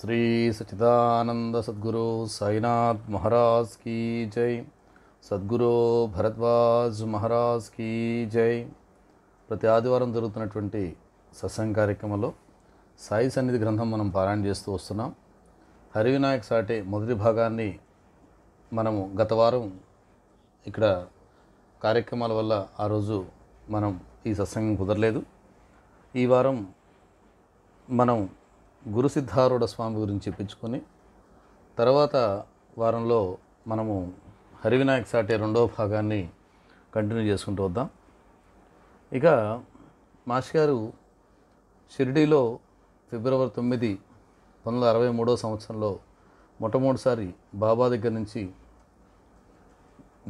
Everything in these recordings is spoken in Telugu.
శ్రీ సచిదానంద సద్గురు సాయినాథ్ మహారాజ్ కీ జై సద్గురు భరద్వాజ్ మహారాజ్ కీ జై ప్రతి ఆదివారం జరుగుతున్నటువంటి సత్సంగ కార్యక్రమంలో సాయి సన్నిధి గ్రంథం మనం పారాయణ చేస్తూ వస్తున్నాం హరివినాయక్ సాటే మొదటి భాగాన్ని మనము గత వారం ఇక్కడ కార్యక్రమాల వల్ల ఆ రోజు మనం ఈ సత్సంగం కుదరలేదు ఈ వారం మనం గురుసిద్ధారూఢ స్వామి గురించి చెప్పించుకొని తర్వాత వారంలో మనము హరివినాయక్ సాటే రెండవ భాగాన్ని కంటిన్యూ చేసుకుంటూ వద్దాం ఇక మాష్ గారు షిరిడీలో ఫిబ్రవరి తొమ్మిది పంతొమ్మిది అరవై మూడో సంవత్సరంలో మొట్టమొదటిసారి బాబా దగ్గర నుంచి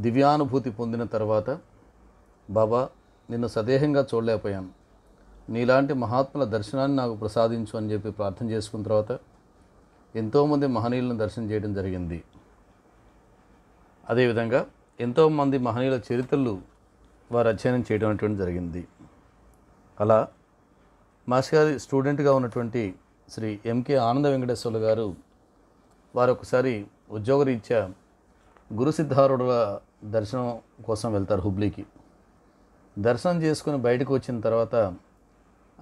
దివ్యానుభూతి పొందిన తర్వాత బాబా నిన్ను సదేహంగా చూడలేకపోయాను నీలాంటి మహాత్ముల దర్శనాన్ని నాకు ప్రసాదించు అని చెప్పి ప్రార్థన చేసుకున్న తర్వాత ఎంతోమంది మహనీయులను దర్శనం చేయడం జరిగింది అదేవిధంగా ఎంతోమంది మహనీయుల చరిత్రలు వారు అధ్యయనం చేయడం అటువంటి జరిగింది అలా మాస్ గారి స్టూడెంట్గా ఉన్నటువంటి శ్రీ ఎంకే ఆనంద వెంకటేశ్వర్లు గారు వారు ఒకసారి ఉద్యోగరీత్యా సిద్ధారుడుల దర్శనం కోసం వెళ్తారు హుబ్లీకి దర్శనం చేసుకుని బయటకు వచ్చిన తర్వాత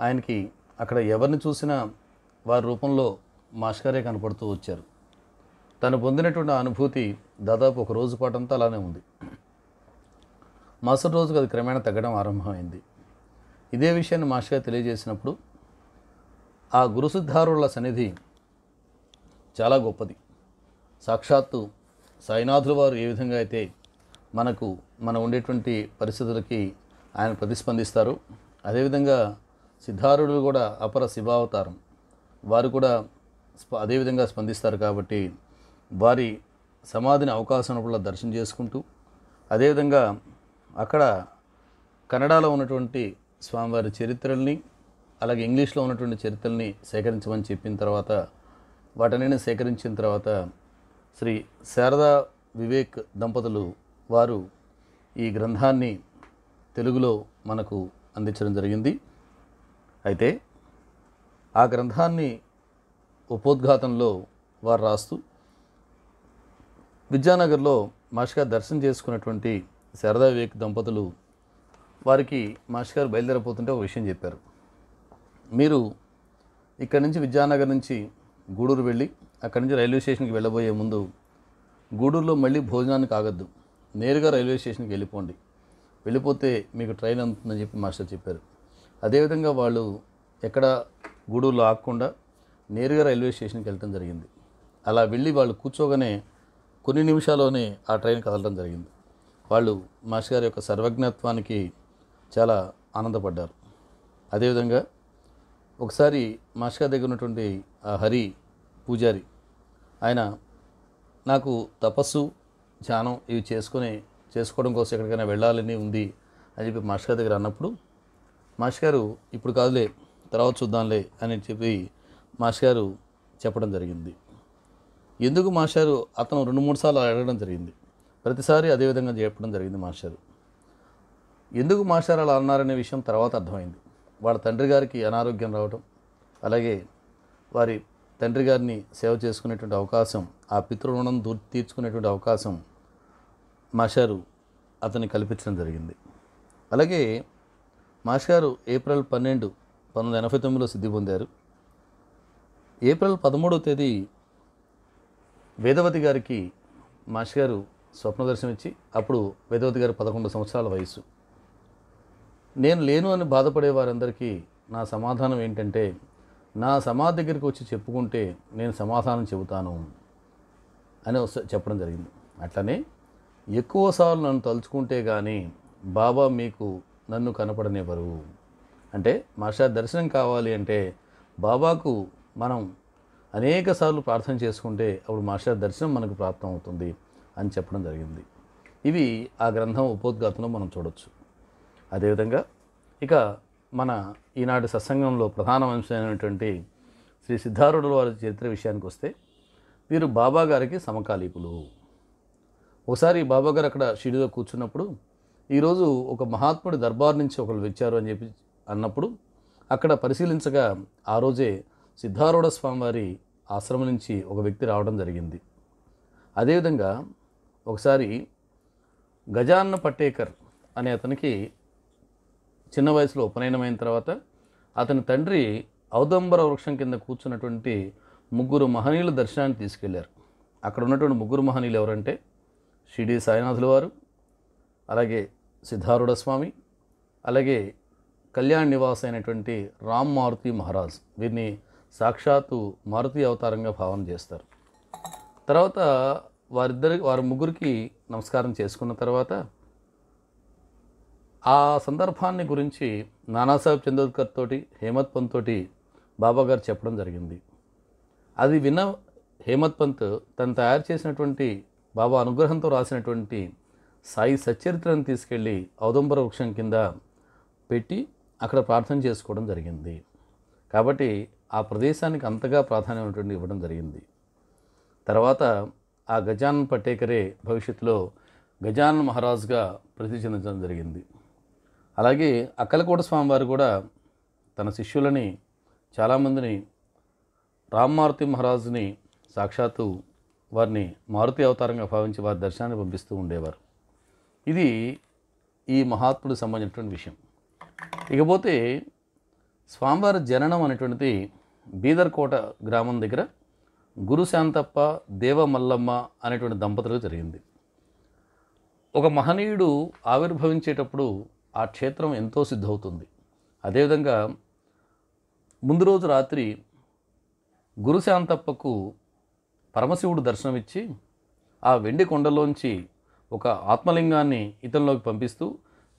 ఆయనకి అక్కడ ఎవరిని చూసినా వారి రూపంలో మాస్కారే కనపడుతూ వచ్చారు తను పొందినటువంటి అనుభూతి దాదాపు ఒక రోజు పాటంతా అలానే ఉంది మరుసటి రోజుకు అది క్రమేణా తగ్గడం ఆరంభమైంది ఇదే విషయాన్ని మాస్టర్గా తెలియజేసినప్పుడు ఆ గురుసిద్ధారుల సన్నిధి చాలా గొప్పది సాక్షాత్తు సాయినాథుల వారు ఏ విధంగా అయితే మనకు మన ఉండేటువంటి పరిస్థితులకి ఆయన ప్రతిస్పందిస్తారు అదేవిధంగా సిద్ధారుడు కూడా అపర శివావతారం వారు కూడా అదేవిధంగా స్పందిస్తారు కాబట్టి వారి సమాధిని అవకాశం ఉన్నప్పుడు దర్శనం చేసుకుంటూ అదేవిధంగా అక్కడ కన్నడలో ఉన్నటువంటి స్వామివారి చరిత్రల్ని అలాగే ఇంగ్లీష్లో ఉన్నటువంటి చరిత్రల్ని సేకరించమని చెప్పిన తర్వాత వాటన్నిటిని సేకరించిన తర్వాత శ్రీ శారదా వివేక్ దంపతులు వారు ఈ గ్రంథాన్ని తెలుగులో మనకు అందించడం జరిగింది అయితే ఆ గ్రంథాన్ని ఉపోద్ఘాతంలో వారు రాస్తూ విద్యానగర్లో మాస్గా దర్శనం చేసుకున్నటువంటి శారదా వివేక్ దంపతులు వారికి మాస్ గారు బయలుదేరపోతుంటే ఒక విషయం చెప్పారు మీరు ఇక్కడి నుంచి విద్యానగర్ నుంచి గూడూరు వెళ్ళి అక్కడి నుంచి రైల్వే స్టేషన్కి వెళ్ళబోయే ముందు గూడూరులో మళ్ళీ భోజనానికి ఆగద్దు నేరుగా రైల్వే స్టేషన్కి వెళ్ళిపోండి వెళ్ళిపోతే మీకు ట్రైన్ అందుతుందని చెప్పి మాస్టర్ చెప్పారు అదేవిధంగా వాళ్ళు ఎక్కడ గూడూరులో ఆగకుండా నేరుగా రైల్వే స్టేషన్కి వెళ్ళటం జరిగింది అలా వెళ్ళి వాళ్ళు కూర్చోగానే కొన్ని నిమిషాల్లోనే ఆ ట్రైన్ కదలడం జరిగింది వాళ్ళు మాస్టర్ గారి యొక్క సర్వజ్ఞత్వానికి చాలా ఆనందపడ్డారు అదేవిధంగా ఒకసారి మాస్టర్ గారి దగ్గర ఉన్నటువంటి ఆ హరి పూజారి ఆయన నాకు తపస్సు ధ్యానం ఇవి చేసుకొని చేసుకోవడం కోసం ఎక్కడికైనా వెళ్ళాలని ఉంది అని చెప్పి మాస్టర్ గారి దగ్గర అన్నప్పుడు మాస్ గారు ఇప్పుడు కాదులే తర్వాత చూద్దాంలే అని చెప్పి మాస్ గారు చెప్పడం జరిగింది ఎందుకు మాస్టారు అతను రెండు మూడు సార్లు అడగడం జరిగింది ప్రతిసారి అదేవిధంగా చెప్పడం జరిగింది మాస్టారు ఎందుకు మాస్టర్ అలా అన్నారనే విషయం తర్వాత అర్థమైంది వాళ్ళ తండ్రి గారికి అనారోగ్యం రావడం అలాగే వారి తండ్రి గారిని సేవ చేసుకునేటువంటి అవకాశం ఆ పితృణం దూర్ తీర్చుకునేటువంటి అవకాశం మాషారు అతన్ని కల్పించడం జరిగింది అలాగే మాస్ గారు ఏప్రిల్ పన్నెండు పంతొమ్మిది ఎనభై తొమ్మిదిలో సిద్ధి పొందారు ఏప్రిల్ పదమూడవ తేదీ వేదవతి గారికి మాస్ గారు స్వప్న దర్శనం ఇచ్చి అప్పుడు వేదవతి గారు పదకొండు సంవత్సరాల వయసు నేను లేను అని బాధపడే వారందరికీ నా సమాధానం ఏంటంటే నా సమాధి దగ్గరికి వచ్చి చెప్పుకుంటే నేను సమాధానం చెబుతాను అని చెప్పడం జరిగింది అట్లనే ఎక్కువసార్లు నన్ను తలుచుకుంటే కానీ బాబా మీకు నన్ను కనపడనివ్వరు అంటే మాషా దర్శనం కావాలి అంటే బాబాకు మనం అనేకసార్లు ప్రార్థన చేసుకుంటే అప్పుడు మాషా దర్శనం మనకు ప్రాప్తం అవుతుంది అని చెప్పడం జరిగింది ఇవి ఆ గ్రంథం ఉపోద్ఘాతంలో మనం చూడవచ్చు అదేవిధంగా ఇక మన ఈనాటి సత్సంగంలో ప్రధాన అంశమైనటువంటి శ్రీ సిద్ధారుడు వారి చరిత్ర విషయానికి వస్తే వీరు బాబాగారికి సమకాలీకులు ఒకసారి బాబాగారు అక్కడ షిడిలో కూర్చున్నప్పుడు ఈరోజు ఒక మహాత్ముడి దర్బార్ నుంచి ఒకరు వచ్చారు అని చెప్పి అన్నప్పుడు అక్కడ పరిశీలించగా ఆ రోజే సిద్ధారూఢ స్వామివారి ఆశ్రమం నుంచి ఒక వ్యక్తి రావడం జరిగింది అదేవిధంగా ఒకసారి గజాన్న పట్టేకర్ అనే అతనికి చిన్న వయసులో ఉపనయనమైన తర్వాత అతని తండ్రి ఔదంబర వృక్షం కింద కూర్చున్నటువంటి ముగ్గురు మహనీయుల దర్శనానికి తీసుకెళ్లారు అక్కడ ఉన్నటువంటి ముగ్గురు మహనీయులు ఎవరంటే షిడి సాయినాథుల వారు అలాగే సిద్ధారుడ స్వామి అలాగే కళ్యాణ్ నివాస్ అయినటువంటి రామ్ మారుతి మహారాజ్ వీరిని సాక్షాత్తు మారుతి అవతారంగా భావన చేస్తారు తర్వాత వారిద్దరి వారి ముగ్గురికి నమస్కారం చేసుకున్న తర్వాత ఆ సందర్భాన్ని గురించి నానాసాహెబ్ చందోద్కర్ తోటి హేమత్ పంత్ తోటి బాబాగారు చెప్పడం జరిగింది అది విన్న హేమత్ పంత్ తను తయారు చేసినటువంటి బాబా అనుగ్రహంతో రాసినటువంటి సాయి సచరిత్రను తీసుకెళ్ళి ఔదంబర వృక్షం కింద పెట్టి అక్కడ ప్రార్థన చేసుకోవడం జరిగింది కాబట్టి ఆ ప్రదేశానికి అంతగా ప్రాధాన్యమైనటువంటి ఇవ్వడం జరిగింది తర్వాత ఆ గజానన్ పట్టేకరే భవిష్యత్తులో గజానన్ మహారాజుగా ప్రసిద్ధి చెందడం జరిగింది అలాగే అక్కలకోట స్వామివారు కూడా తన శిష్యులని చాలామందిని రామ్మారుతి మహారాజుని సాక్షాత్తు వారిని మారుతి అవతారంగా భావించి వారి దర్శనాన్ని పంపిస్తూ ఉండేవారు ఇది ఈ మహాత్ముడు సంబంధించినటువంటి విషయం ఇకపోతే స్వామివారి జననం అనేటువంటిది బీదర్కోట గ్రామం దగ్గర గురు శాంతప్ప దేవ మల్లమ్మ అనేటువంటి దంపతులకు జరిగింది ఒక మహనీయుడు ఆవిర్భవించేటప్పుడు ఆ క్షేత్రం ఎంతో సిద్ధవుతుంది అదేవిధంగా ముందు రోజు రాత్రి గురుశాంతప్పకు పరమశివుడు దర్శనమిచ్చి ఆ వెండి కొండలోంచి ఒక ఆత్మలింగాన్ని ఇతనిలోకి పంపిస్తూ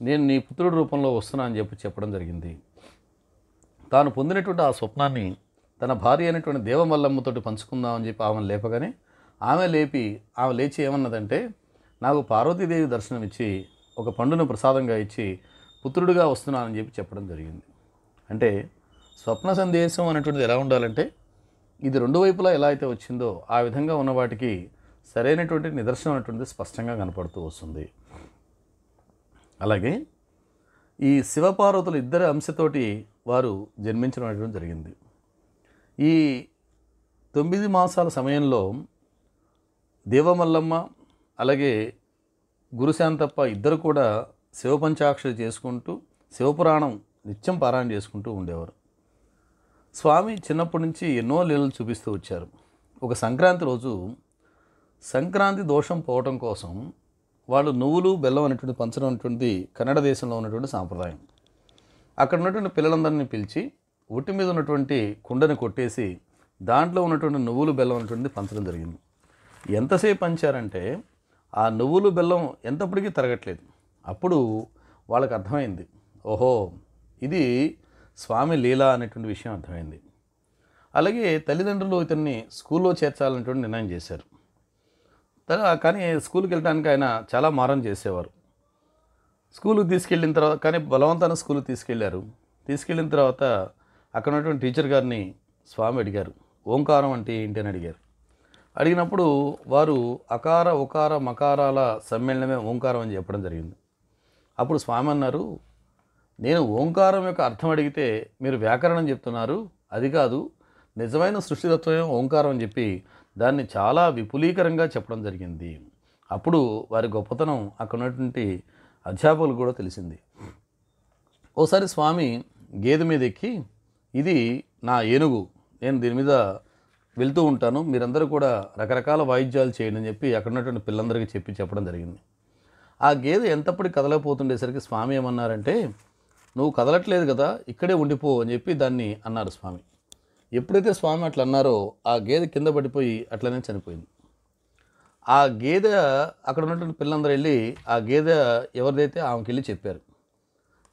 నేను నీ పుత్రుడి రూపంలో వస్తున్నా అని చెప్పి చెప్పడం జరిగింది తాను పొందినటువంటి ఆ స్వప్నాన్ని తన భార్య అయినటువంటి దేవమల్లమ్మతోటి అని చెప్పి ఆమెను లేపగానే ఆమె లేపి ఆమె లేచి ఏమన్నదంటే నాకు పార్వతీదేవి దర్శనమిచ్చి ఒక పండును ప్రసాదంగా ఇచ్చి పుత్రుడిగా వస్తున్నానని చెప్పి చెప్పడం జరిగింది అంటే స్వప్న సందేశం అనేటువంటిది ఎలా ఉండాలంటే ఇది రెండు వైపులా ఎలా అయితే వచ్చిందో ఆ విధంగా ఉన్నవాటికి వాటికి సరైనటువంటి నిదర్శనం అనేటువంటిది స్పష్టంగా కనపడుతూ వస్తుంది అలాగే ఈ శివపార్వతులు ఇద్దరి అంశతోటి వారు జన్మించడం జరిగింది ఈ తొమ్మిది మాసాల సమయంలో దేవమల్లమ్మ అలాగే గురుశాంతప్ప ఇద్దరు కూడా శివపంచాక్షరి చేసుకుంటూ శివపురాణం నిత్యం పారాయణ చేసుకుంటూ ఉండేవారు స్వామి చిన్నప్పటి నుంచి ఎన్నో లీలలు చూపిస్తూ వచ్చారు ఒక సంక్రాంతి రోజు సంక్రాంతి దోషం పోవటం కోసం వాళ్ళు నువ్వులు బెల్లం అనేటువంటి పంచడం అనేటువంటిది కన్నడ దేశంలో ఉన్నటువంటి సాంప్రదాయం అక్కడ ఉన్నటువంటి పిల్లలందరినీ పిలిచి ఒట్టి మీద ఉన్నటువంటి కుండని కొట్టేసి దాంట్లో ఉన్నటువంటి నువ్వులు బెల్లం అనేటువంటిది పంచడం జరిగింది ఎంతసేపు పంచారంటే ఆ నువ్వులు బెల్లం ఎంతప్పటికీ తరగట్లేదు అప్పుడు వాళ్ళకు అర్థమైంది ఓహో ఇది స్వామి లీల అనేటువంటి విషయం అర్థమైంది అలాగే తల్లిదండ్రులు ఇతన్ని స్కూల్లో చేర్చాలనేటువంటి నిర్ణయం చేశారు కానీ స్కూల్కి వెళ్ళడానికి ఆయన చాలా మారం చేసేవారు స్కూల్కి తీసుకెళ్ళిన తర్వాత కానీ బలవంతాన స్కూల్కి తీసుకెళ్లారు తీసుకెళ్ళిన తర్వాత అక్కడ ఉన్నటువంటి టీచర్ గారిని స్వామి అడిగారు ఓంకారం అంటే ఏంటి అని అడిగారు అడిగినప్పుడు వారు అకార ఉకార మకారాల సమ్మేళనమే ఓంకారం అని చెప్పడం జరిగింది అప్పుడు స్వామి అన్నారు నేను ఓంకారం యొక్క అర్థం అడిగితే మీరు వ్యాకరణం చెప్తున్నారు అది కాదు నిజమైన సృష్టితత్వమే ఓంకారం అని చెప్పి దాన్ని చాలా విపులీకరంగా చెప్పడం జరిగింది అప్పుడు వారి గొప్పతనం అక్కడ ఉన్నటువంటి అధ్యాపకులు కూడా తెలిసింది ఓసారి స్వామి గేదె మీద ఎక్కి ఇది నా ఏనుగు నేను దీని మీద వెళ్తూ ఉంటాను మీరందరూ కూడా రకరకాల వాయిద్యాలు చేయండి అని చెప్పి అక్కడ ఉన్నటువంటి పిల్లలందరికీ చెప్పి చెప్పడం జరిగింది ఆ గేదె ఎంతప్పటికి కదలకపోతుండేసరికి స్వామి ఏమన్నారంటే నువ్వు కదలట్లేదు కదా ఇక్కడే ఉండిపో అని చెప్పి దాన్ని అన్నారు స్వామి ఎప్పుడైతే స్వామి అట్లా అన్నారో ఆ గేదె కింద పడిపోయి అట్లనే చనిపోయింది ఆ గేదె అక్కడ ఉన్నటువంటి పిల్లలందరూ వెళ్ళి ఆ గేదె ఎవరిదైతే ఆమెకి వెళ్ళి చెప్పారు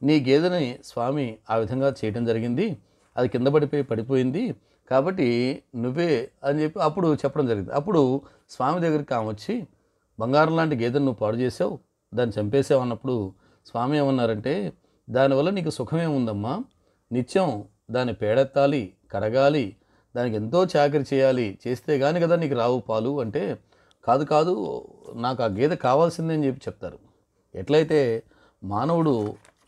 నీ గేదెని స్వామి ఆ విధంగా చేయటం జరిగింది అది కింద పడిపోయి పడిపోయింది కాబట్టి నువ్వే అని చెప్పి అప్పుడు చెప్పడం జరిగింది అప్పుడు స్వామి దగ్గరికి ఆమె వచ్చి బంగారం లాంటి గేదెను నువ్వు పాడు చేసావు దాన్ని చంపేసావు అన్నప్పుడు స్వామి ఏమన్నారంటే దానివల్ల నీకు సుఖమే ఉందమ్మా నిత్యం దాన్ని పేడెత్తాలి కరగాలి దానికి ఎంతో చాకరి చేయాలి చేస్తే కానీ కదా నీకు రావు పాలు అంటే కాదు కాదు నాకు ఆ గేదె కావాల్సిందే అని చెప్పి చెప్తారు ఎట్లయితే మానవుడు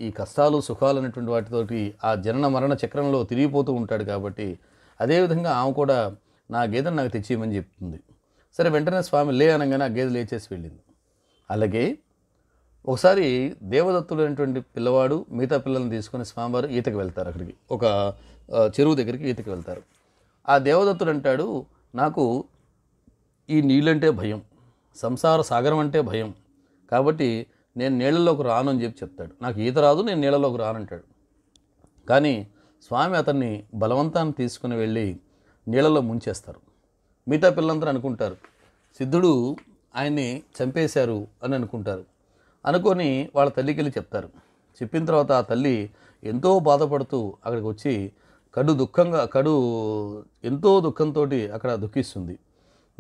ఈ కష్టాలు సుఖాలు అనేటువంటి వాటితోటి ఆ జనన మరణ చక్రంలో తిరిగిపోతూ ఉంటాడు కాబట్టి అదేవిధంగా ఆమె కూడా నా గేదెను నాకు తెచ్చేయమని చెప్తుంది సరే వెంటనే స్వామి లే అనగానే ఆ గేదె లేచేసి వెళ్ళింది అలాగే ఒకసారి దేవదత్తుడు అనేటువంటి పిల్లవాడు మిగతా పిల్లల్ని తీసుకొని స్వామివారు ఈతకు వెళ్తారు అక్కడికి ఒక చెరువు దగ్గరికి ఈతకి వెళ్తారు ఆ దేవదత్తుడు అంటాడు నాకు ఈ నీళ్ళంటే భయం సంసార సాగరం అంటే భయం కాబట్టి నేను నీళ్ళలోకి రాను అని చెప్పి చెప్తాడు నాకు ఈత రాదు నేను నీళ్ళలోకి రాను అంటాడు కానీ స్వామి అతన్ని బలవంతాన్ని తీసుకుని వెళ్ళి నీళ్ళలో ముంచేస్తారు మిగతా పిల్లలందరూ అనుకుంటారు సిద్ధుడు ఆయన్ని చంపేశారు అని అనుకుంటారు అనుకొని వాళ్ళ తల్లికి చెప్తారు చెప్పిన తర్వాత ఆ తల్లి ఎంతో బాధపడుతూ అక్కడికి వచ్చి కడు దుఃఖంగా కడు ఎంతో దుఃఖంతో అక్కడ దుఃఖిస్తుంది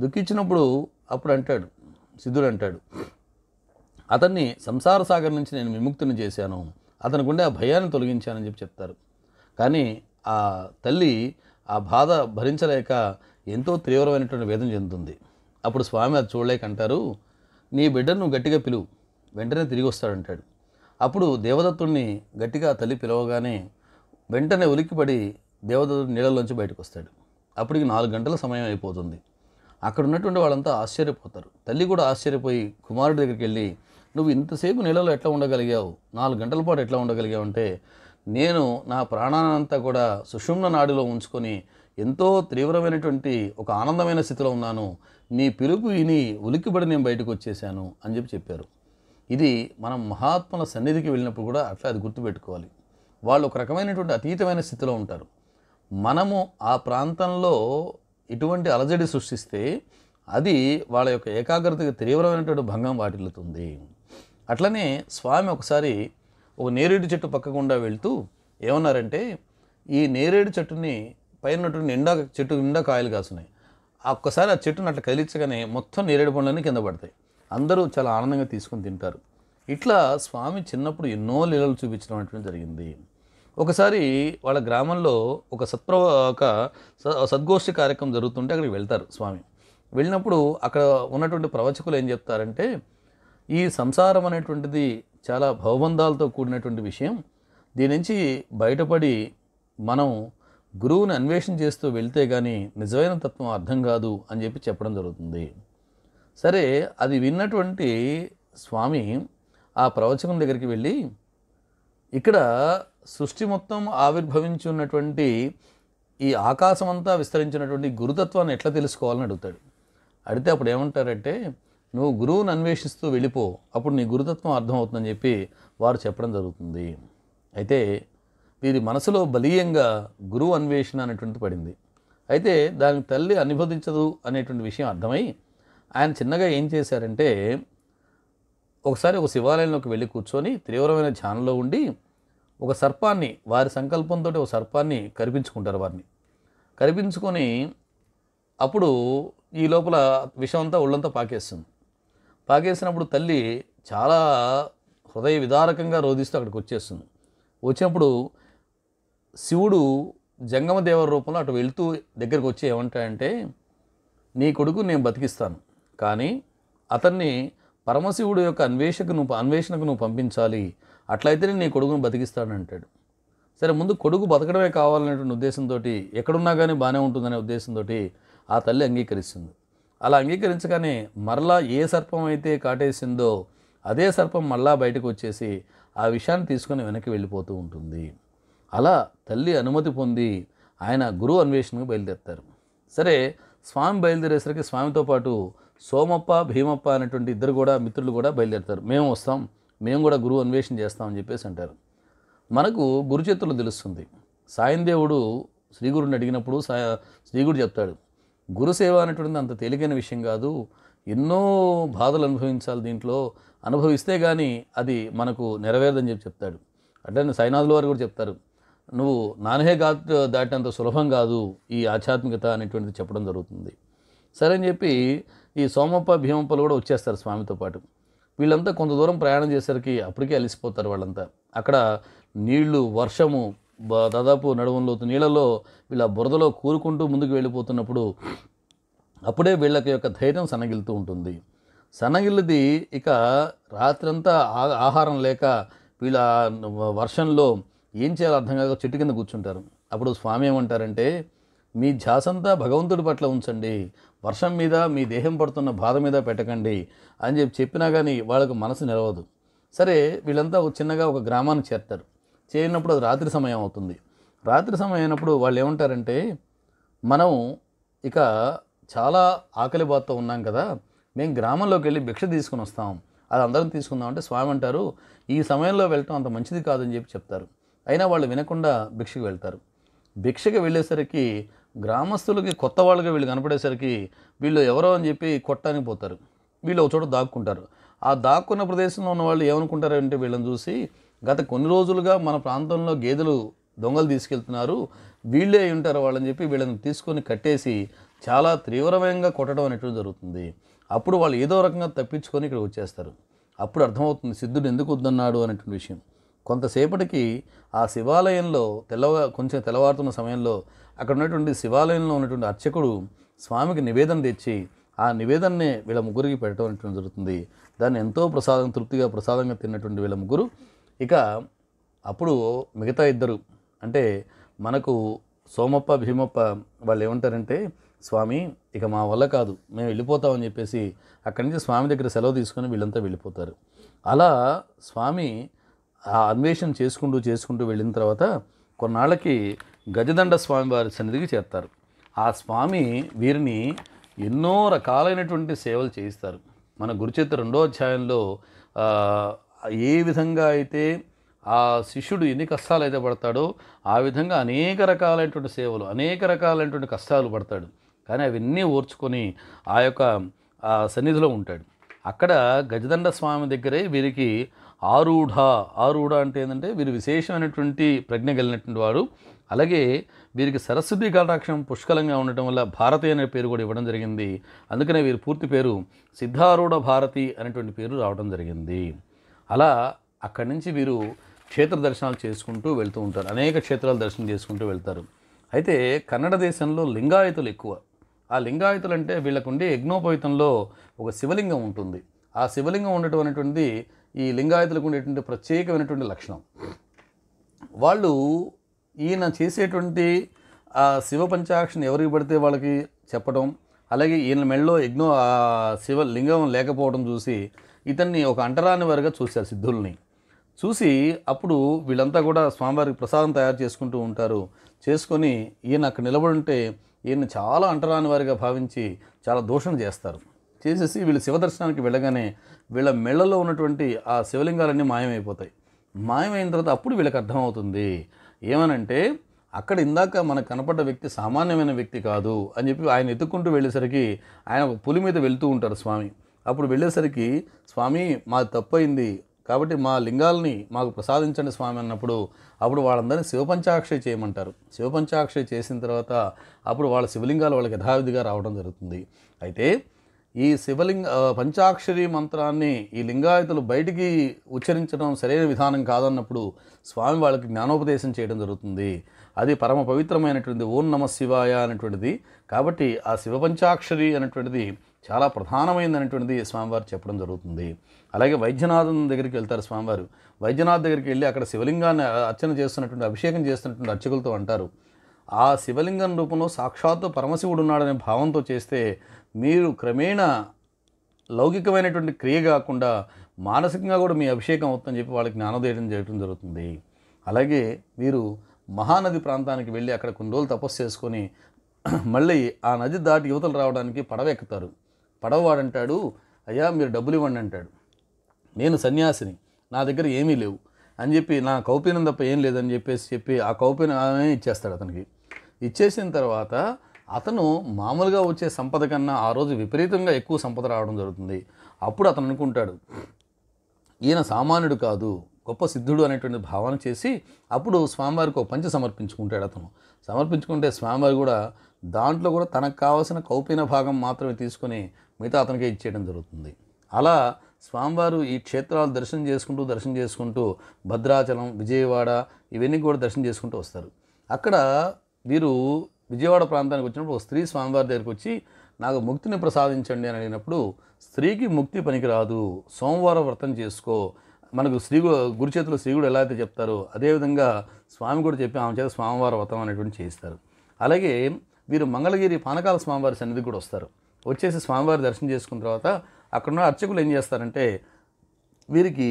దుఃఖించినప్పుడు అప్పుడు అంటాడు సిద్ధుడు అంటాడు అతన్ని సంసార సాగర్ నుంచి నేను విముక్తిని చేశాను అతని గుండె ఆ భయాన్ని తొలగించానని చెప్పి చెప్తారు కానీ ఆ తల్లి ఆ బాధ భరించలేక ఎంతో తీవ్రమైనటువంటి వేదన చెందుతుంది అప్పుడు స్వామి అది చూడలేక అంటారు నీ బిడ్డను గట్టిగా పిలువు వెంటనే తిరిగి వస్తాడంటాడు అప్పుడు దేవదత్తుణ్ణి గట్టిగా తల్లి పిలవగానే వెంటనే ఉలిక్కిపడి దేవదూతుడు నీళ్ళలోంచి బయటకు వస్తాడు అప్పటికి నాలుగు గంటల సమయం అయిపోతుంది అక్కడ ఉన్నటువంటి వాళ్ళంతా ఆశ్చర్యపోతారు తల్లి కూడా ఆశ్చర్యపోయి కుమారుడి దగ్గరికి వెళ్ళి నువ్వు ఇంతసేపు నీళ్ళలో ఎట్లా ఉండగలిగావు నాలుగు గంటల పాటు ఎట్లా ఉండగలిగావు అంటే నేను నా ప్రాణానంతా కూడా సుషుమ్న నాడిలో ఉంచుకొని ఎంతో తీవ్రమైనటువంటి ఒక ఆనందమైన స్థితిలో ఉన్నాను నీ పిలుపు విని ఉలిక్కిబడి నేను బయటకు వచ్చేసాను అని చెప్పి చెప్పారు ఇది మనం మహాత్మల సన్నిధికి వెళ్ళినప్పుడు కూడా అట్లా అది గుర్తుపెట్టుకోవాలి వాళ్ళు ఒక రకమైనటువంటి అతీతమైన స్థితిలో ఉంటారు మనము ఆ ప్రాంతంలో ఇటువంటి అలజడి సృష్టిస్తే అది వాళ్ళ యొక్క ఏకాగ్రతకి తీవ్రమైనటువంటి భంగం వాటిల్లుతుంది అట్లనే స్వామి ఒకసారి ఒక నేరేడు చెట్టు పక్కకుండా వెళ్తూ ఏమన్నారంటే ఈ నేరేడు చెట్టుని పైన నిండా చెట్టు నిండా కాయలు కాసున్నాయి ఒక్కసారి ఆ చెట్టును అట్లా కదిలించగానే మొత్తం నేరేడు పండ్లన్నీ కింద పడతాయి అందరూ చాలా ఆనందంగా తీసుకుని తింటారు ఇట్లా స్వామి చిన్నప్పుడు ఎన్నో లీలలు చూపించడం జరిగింది ఒకసారి వాళ్ళ గ్రామంలో ఒక సత్ప్ర ఒక సద్గోష్ఠి కార్యక్రమం జరుగుతుంటే అక్కడికి వెళ్తారు స్వామి వెళ్ళినప్పుడు అక్కడ ఉన్నటువంటి ప్రవచకులు ఏం చెప్తారంటే ఈ సంసారం అనేటువంటిది చాలా భవబంధాలతో కూడినటువంటి విషయం దీని నుంచి బయటపడి మనం గురువుని అన్వేషణ చేస్తూ వెళ్తే కానీ నిజమైన తత్వం అర్థం కాదు అని చెప్పి చెప్పడం జరుగుతుంది సరే అది విన్నటువంటి స్వామి ఆ ప్రవచకం దగ్గరికి వెళ్ళి ఇక్కడ సృష్టి మొత్తం ఆవిర్భవించి ఉన్నటువంటి ఈ ఆకాశం అంతా విస్తరించినటువంటి గురుతత్వాన్ని ఎట్లా తెలుసుకోవాలని అడుగుతాడు అడిగితే అప్పుడు ఏమంటారంటే నువ్వు గురువుని అన్వేషిస్తూ వెళ్ళిపో అప్పుడు నీ గురుతత్వం అర్థమవుతుందని చెప్పి వారు చెప్పడం జరుగుతుంది అయితే వీరి మనసులో బలీయంగా గురువు అన్వేషణ అనేటువంటి పడింది అయితే దానికి తల్లి అనుభవించదు అనేటువంటి విషయం అర్థమై ఆయన చిన్నగా ఏం చేశారంటే ఒకసారి ఒక శివాలయంలోకి వెళ్ళి కూర్చొని తీవ్రమైన ధ్యానంలో ఉండి ఒక సర్పాన్ని వారి సంకల్పంతో ఒక సర్పాన్ని కరిపించుకుంటారు వారిని కరిపించుకొని అప్పుడు ఈ లోపల విషం అంతా ఒళ్ళంతా పాకేస్తుంది పాకేసినప్పుడు తల్లి చాలా హృదయ విదారకంగా రోధిస్తూ అక్కడికి వచ్చేస్తుంది వచ్చినప్పుడు శివుడు జంగమదేవర రూపంలో అటు వెళుతూ దగ్గరికి వచ్చి ఏమంటాయంటే నీ కొడుకు నేను బతికిస్తాను కానీ అతన్ని పరమశివుడు యొక్క అన్వేషకు నువ్వు అన్వేషణకు నువ్వు పంపించాలి అట్లయితేనే నీ కొడుకును బతికిస్తాడంటాడు సరే ముందు కొడుకు బతకడమే కావాలనేటువంటి ఉద్దేశంతో ఎక్కడున్నా కానీ బాగానే ఉంటుందనే ఉద్దేశంతో ఆ తల్లి అంగీకరిస్తుంది అలా అంగీకరించగానే మరలా ఏ సర్పం అయితే కాటేసిందో అదే సర్పం మళ్ళా బయటకు వచ్చేసి ఆ విషయాన్ని తీసుకొని వెనక్కి వెళ్ళిపోతూ ఉంటుంది అలా తల్లి అనుమతి పొంది ఆయన గురువు అన్వేషణకు బయలుదేరుతారు సరే స్వామి బయలుదేరేసరికి స్వామితో పాటు సోమప్ప భీమప్ప అనేటువంటి ఇద్దరు కూడా మిత్రులు కూడా బయలుదేరుతారు మేము వస్తాం మేము కూడా గురువు అన్వేషణ చేస్తామని చెప్పేసి అంటారు మనకు గురు చేతుల్లో తెలుస్తుంది సాయం దేవుడు శ్రీగురుని అడిగినప్పుడు సా శ్రీగుడు చెప్తాడు గురుసేవ అనేటువంటిది అంత తేలికైన విషయం కాదు ఎన్నో బాధలు అనుభవించాలి దీంట్లో అనుభవిస్తే కానీ అది మనకు నెరవేరదని చెప్పి చెప్తాడు అంటే సైనాథుల వారు కూడా చెప్తారు నువ్వు నానహే ఘాట్ దాటినంత సులభం కాదు ఈ ఆధ్యాత్మికత అనేటువంటిది చెప్పడం జరుగుతుంది సరే అని చెప్పి ఈ సోమప్ప భీమప్పలు కూడా వచ్చేస్తారు స్వామితో పాటు వీళ్ళంతా కొంత దూరం ప్రయాణం చేసరికి అప్పటికే అలిసిపోతారు వాళ్ళంతా అక్కడ నీళ్లు వర్షము దాదాపు నడుములో నీళ్ళలో వీళ్ళ బురదలో కూరుకుంటూ ముందుకు వెళ్ళిపోతున్నప్పుడు అప్పుడే వీళ్ళకి యొక్క ధైర్యం సన్నగిలుతూ ఉంటుంది సన్నగిల్లది ఇక రాత్రంతా ఆహారం లేక వీళ్ళ వర్షంలో ఏం చేయాలో అర్థం కాక చెట్టు కింద కూర్చుంటారు అప్పుడు స్వామి ఏమంటారంటే మీ ధ్యాసంతా భగవంతుడి పట్ల ఉంచండి వర్షం మీద మీ దేహం పడుతున్న బాధ మీద పెట్టకండి అని చెప్పి చెప్పినా కానీ వాళ్ళకు మనసు నిలవదు సరే వీళ్ళంతా ఒక చిన్నగా ఒక గ్రామాన్ని చేరుతారు చేరినప్పుడు అది రాత్రి సమయం అవుతుంది రాత్రి సమయం అయినప్పుడు వాళ్ళు ఏమంటారంటే మనం ఇక చాలా ఆకలి బాధతో ఉన్నాం కదా మేము గ్రామంలోకి వెళ్ళి భిక్ష తీసుకుని వస్తాం అది అందరం తీసుకుందామంటే స్వామి అంటారు ఈ సమయంలో వెళ్ళటం అంత మంచిది కాదని చెప్పి చెప్తారు అయినా వాళ్ళు వినకుండా భిక్షకు వెళ్తారు భిక్షకు వెళ్ళేసరికి గ్రామస్తులకి కొత్త వాళ్ళకి వీళ్ళు కనపడేసరికి వీళ్ళు ఎవరో అని చెప్పి కొట్టడానికి పోతారు వీళ్ళు ఒక చోట దాక్కుంటారు ఆ దాక్కున్న ప్రదేశంలో ఉన్న వాళ్ళు ఏమనుకుంటారు అంటే వీళ్ళని చూసి గత కొన్ని రోజులుగా మన ప్రాంతంలో గేదెలు దొంగలు తీసుకెళ్తున్నారు వీళ్ళే ఉంటారు వాళ్ళని చెప్పి వీళ్ళని తీసుకొని కట్టేసి చాలా తీవ్రమయంగా కొట్టడం అనేటువంటి జరుగుతుంది అప్పుడు వాళ్ళు ఏదో రకంగా తప్పించుకొని ఇక్కడ వచ్చేస్తారు అప్పుడు అర్థమవుతుంది సిద్ధుడు ఎందుకు వద్దన్నాడు అనేటువంటి విషయం కొంతసేపటికి ఆ శివాలయంలో తెల్లవ కొంచెం తెల్లవారుతున్న సమయంలో అక్కడ ఉన్నటువంటి శివాలయంలో ఉన్నటువంటి అర్చకుడు స్వామికి నివేదన తెచ్చి ఆ నివేదననే వీళ్ళ ముగ్గురికి పెట్టడం అనేటువంటి జరుగుతుంది దాన్ని ఎంతో ప్రసాదం తృప్తిగా ప్రసాదంగా తిన్నటువంటి వీళ్ళ ముగ్గురు ఇక అప్పుడు మిగతా ఇద్దరు అంటే మనకు సోమప్ప భీమప్ప వాళ్ళు ఏమంటారంటే స్వామి ఇక మా వల్ల కాదు మేము వెళ్ళిపోతామని చెప్పేసి అక్కడి నుంచి స్వామి దగ్గర సెలవు తీసుకొని వీళ్ళంతా వెళ్ళిపోతారు అలా స్వామి ఆ అన్వేషణ చేసుకుంటూ చేసుకుంటూ వెళ్ళిన తర్వాత కొన్నాళ్ళకి గజదండ స్వామివారి సన్నిధికి చేస్తారు ఆ స్వామి వీరిని ఎన్నో రకాలైనటువంటి సేవలు చేయిస్తారు మన గురుచేత రెండో అధ్యాయంలో ఏ విధంగా అయితే ఆ శిష్యుడు ఎన్ని కష్టాలు అయితే పడతాడో ఆ విధంగా అనేక రకాలైనటువంటి సేవలు అనేక రకాలైనటువంటి కష్టాలు పడతాడు కానీ అవన్నీ ఓర్చుకొని ఆ యొక్క సన్నిధిలో ఉంటాడు అక్కడ గజదండ స్వామి దగ్గరే వీరికి ఆరూఢ ఆరూఢ అంటే ఏంటంటే వీరు విశేషమైనటువంటి ప్రజ్ఞ కలిగినటువంటి వారు అలాగే వీరికి సరస్వతి కటాక్షం పుష్కలంగా ఉండటం వల్ల భారతి అనే పేరు కూడా ఇవ్వడం జరిగింది అందుకనే వీరి పూర్తి పేరు సిద్ధారూఢ భారతి అనేటువంటి పేరు రావడం జరిగింది అలా అక్కడి నుంచి వీరు క్షేత్ర దర్శనాలు చేసుకుంటూ వెళ్తూ ఉంటారు అనేక క్షేత్రాలు దర్శనం చేసుకుంటూ వెళ్తారు అయితే కన్నడ దేశంలో లింగాయతులు ఎక్కువ ఆ లింగాయతులు అంటే ఉండే యజ్ఞోపవితంలో ఒక శివలింగం ఉంటుంది ఆ శివలింగం ఉండటం అనేటువంటిది ఈ లింగాయతులకు ఉండేటువంటి ప్రత్యేకమైనటువంటి లక్షణం వాళ్ళు ఈయన చేసేటువంటి శివ పంచాక్షను ఎవరికి పడితే వాళ్ళకి చెప్పడం అలాగే ఈయన మెళ్ళలో ఆ శివ లింగం లేకపోవడం చూసి ఇతన్ని ఒక అంటరాని వారిగా చూశారు సిద్ధుల్ని చూసి అప్పుడు వీళ్ళంతా కూడా స్వామివారికి ప్రసాదం తయారు చేసుకుంటూ ఉంటారు చేసుకొని ఈయన అక్కడ నిలబడి ఉంటే ఈయన చాలా అంటరాని వారిగా భావించి చాలా దోషం చేస్తారు చేసేసి వీళ్ళు శివదర్శనానికి వెళ్ళగానే వీళ్ళ మెళ్ళలో ఉన్నటువంటి ఆ శివలింగాలన్నీ మాయమైపోతాయి మాయమైన తర్వాత అప్పుడు వీళ్ళకి అర్థమవుతుంది ఏమనంటే అక్కడ ఇందాక మనకు కనపడ్డ వ్యక్తి సామాన్యమైన వ్యక్తి కాదు అని చెప్పి ఆయన ఎత్తుకుంటూ వెళ్ళేసరికి ఆయన పులి మీద వెళ్తూ ఉంటారు స్వామి అప్పుడు వెళ్ళేసరికి స్వామి మా తప్పైంది కాబట్టి మా లింగాల్ని మాకు ప్రసాదించండి స్వామి అన్నప్పుడు అప్పుడు వాళ్ళందరినీ శివపంచాక్షయ చేయమంటారు శివపంచాక్షయ చేసిన తర్వాత అప్పుడు వాళ్ళ శివలింగాలు వాళ్ళకి యథావిధిగా రావడం జరుగుతుంది అయితే ఈ శివలింగ పంచాక్షరి మంత్రాన్ని ఈ లింగాయతులు బయటికి ఉచ్చరించడం సరైన విధానం కాదన్నప్పుడు స్వామి వాళ్ళకి జ్ఞానోపదేశం చేయడం జరుగుతుంది అది పరమ పవిత్రమైనటువంటిది ఓం నమ శివాయ అనేటువంటిది కాబట్టి ఆ శివ పంచాక్షరి అనేటువంటిది చాలా ప్రధానమైనటువంటిది స్వామివారు చెప్పడం జరుగుతుంది అలాగే వైద్యనాథం దగ్గరికి వెళ్తారు స్వామివారు వైద్యనాథ్ దగ్గరికి వెళ్ళి అక్కడ శివలింగాన్ని అర్చన చేస్తున్నటువంటి అభిషేకం చేస్తున్నటువంటి అర్చకులతో అంటారు ఆ శివలింగం రూపంలో సాక్షాత్తు పరమశివుడు ఉన్నాడనే భావంతో చేస్తే మీరు క్రమేణా లౌకికమైనటువంటి క్రియ కాకుండా మానసికంగా కూడా మీ అభిషేకం అవుతుందని చెప్పి వాళ్ళకి జ్ఞానోదయం చేయడం జరుగుతుంది అలాగే మీరు మహానది ప్రాంతానికి వెళ్ళి అక్కడ కొన్ని రోజులు తపస్సు చేసుకొని మళ్ళీ ఆ నది దాటి యువతలు రావడానికి పడవ ఎక్కుతారు అంటాడు అయ్యా మీరు డబ్బులు ఇవ్వండి అంటాడు నేను సన్యాసిని నా దగ్గర ఏమీ లేవు అని చెప్పి నా కౌపీనం తప్ప ఏం లేదని చెప్పేసి చెప్పి ఆ కౌపీనం ఇచ్చేస్తాడు అతనికి ఇచ్చేసిన తర్వాత అతను మామూలుగా వచ్చే సంపద కన్నా ఆ రోజు విపరీతంగా ఎక్కువ సంపద రావడం జరుగుతుంది అప్పుడు అతను అనుకుంటాడు ఈయన సామాన్యుడు కాదు గొప్ప సిద్ధుడు అనేటువంటి భావన చేసి అప్పుడు స్వామివారికి ఒక పంచ సమర్పించుకుంటాడు అతను సమర్పించుకుంటే స్వామివారు కూడా దాంట్లో కూడా తనకు కావాల్సిన కౌపీన భాగం మాత్రమే తీసుకొని మిగతా అతనికే ఇచ్చేయడం జరుగుతుంది అలా స్వామివారు ఈ క్షేత్రాలు దర్శనం చేసుకుంటూ దర్శనం చేసుకుంటూ భద్రాచలం విజయవాడ ఇవన్నీ కూడా దర్శనం చేసుకుంటూ వస్తారు అక్కడ వీరు విజయవాడ ప్రాంతానికి వచ్చినప్పుడు ఒక స్త్రీ స్వామివారి దగ్గరికి వచ్చి నాకు ముక్తిని ప్రసాదించండి అని అడిగినప్పుడు స్త్రీకి ముక్తి పనికిరాదు సోమవారం వ్రతం చేసుకో మనకు శ్రీ గురు చేతులు శ్రీగుడు ఎలా అయితే చెప్తారో అదేవిధంగా స్వామి కూడా చెప్పి ఆమె చేత స్వామివారి వ్రతం అనేటువంటి చేయిస్తారు అలాగే వీరు మంగళగిరి పానకాల స్వామివారి సన్నిధి కూడా వస్తారు వచ్చేసి స్వామివారి దర్శనం చేసుకున్న తర్వాత అక్కడ ఉన్న అర్చకులు ఏం చేస్తారంటే వీరికి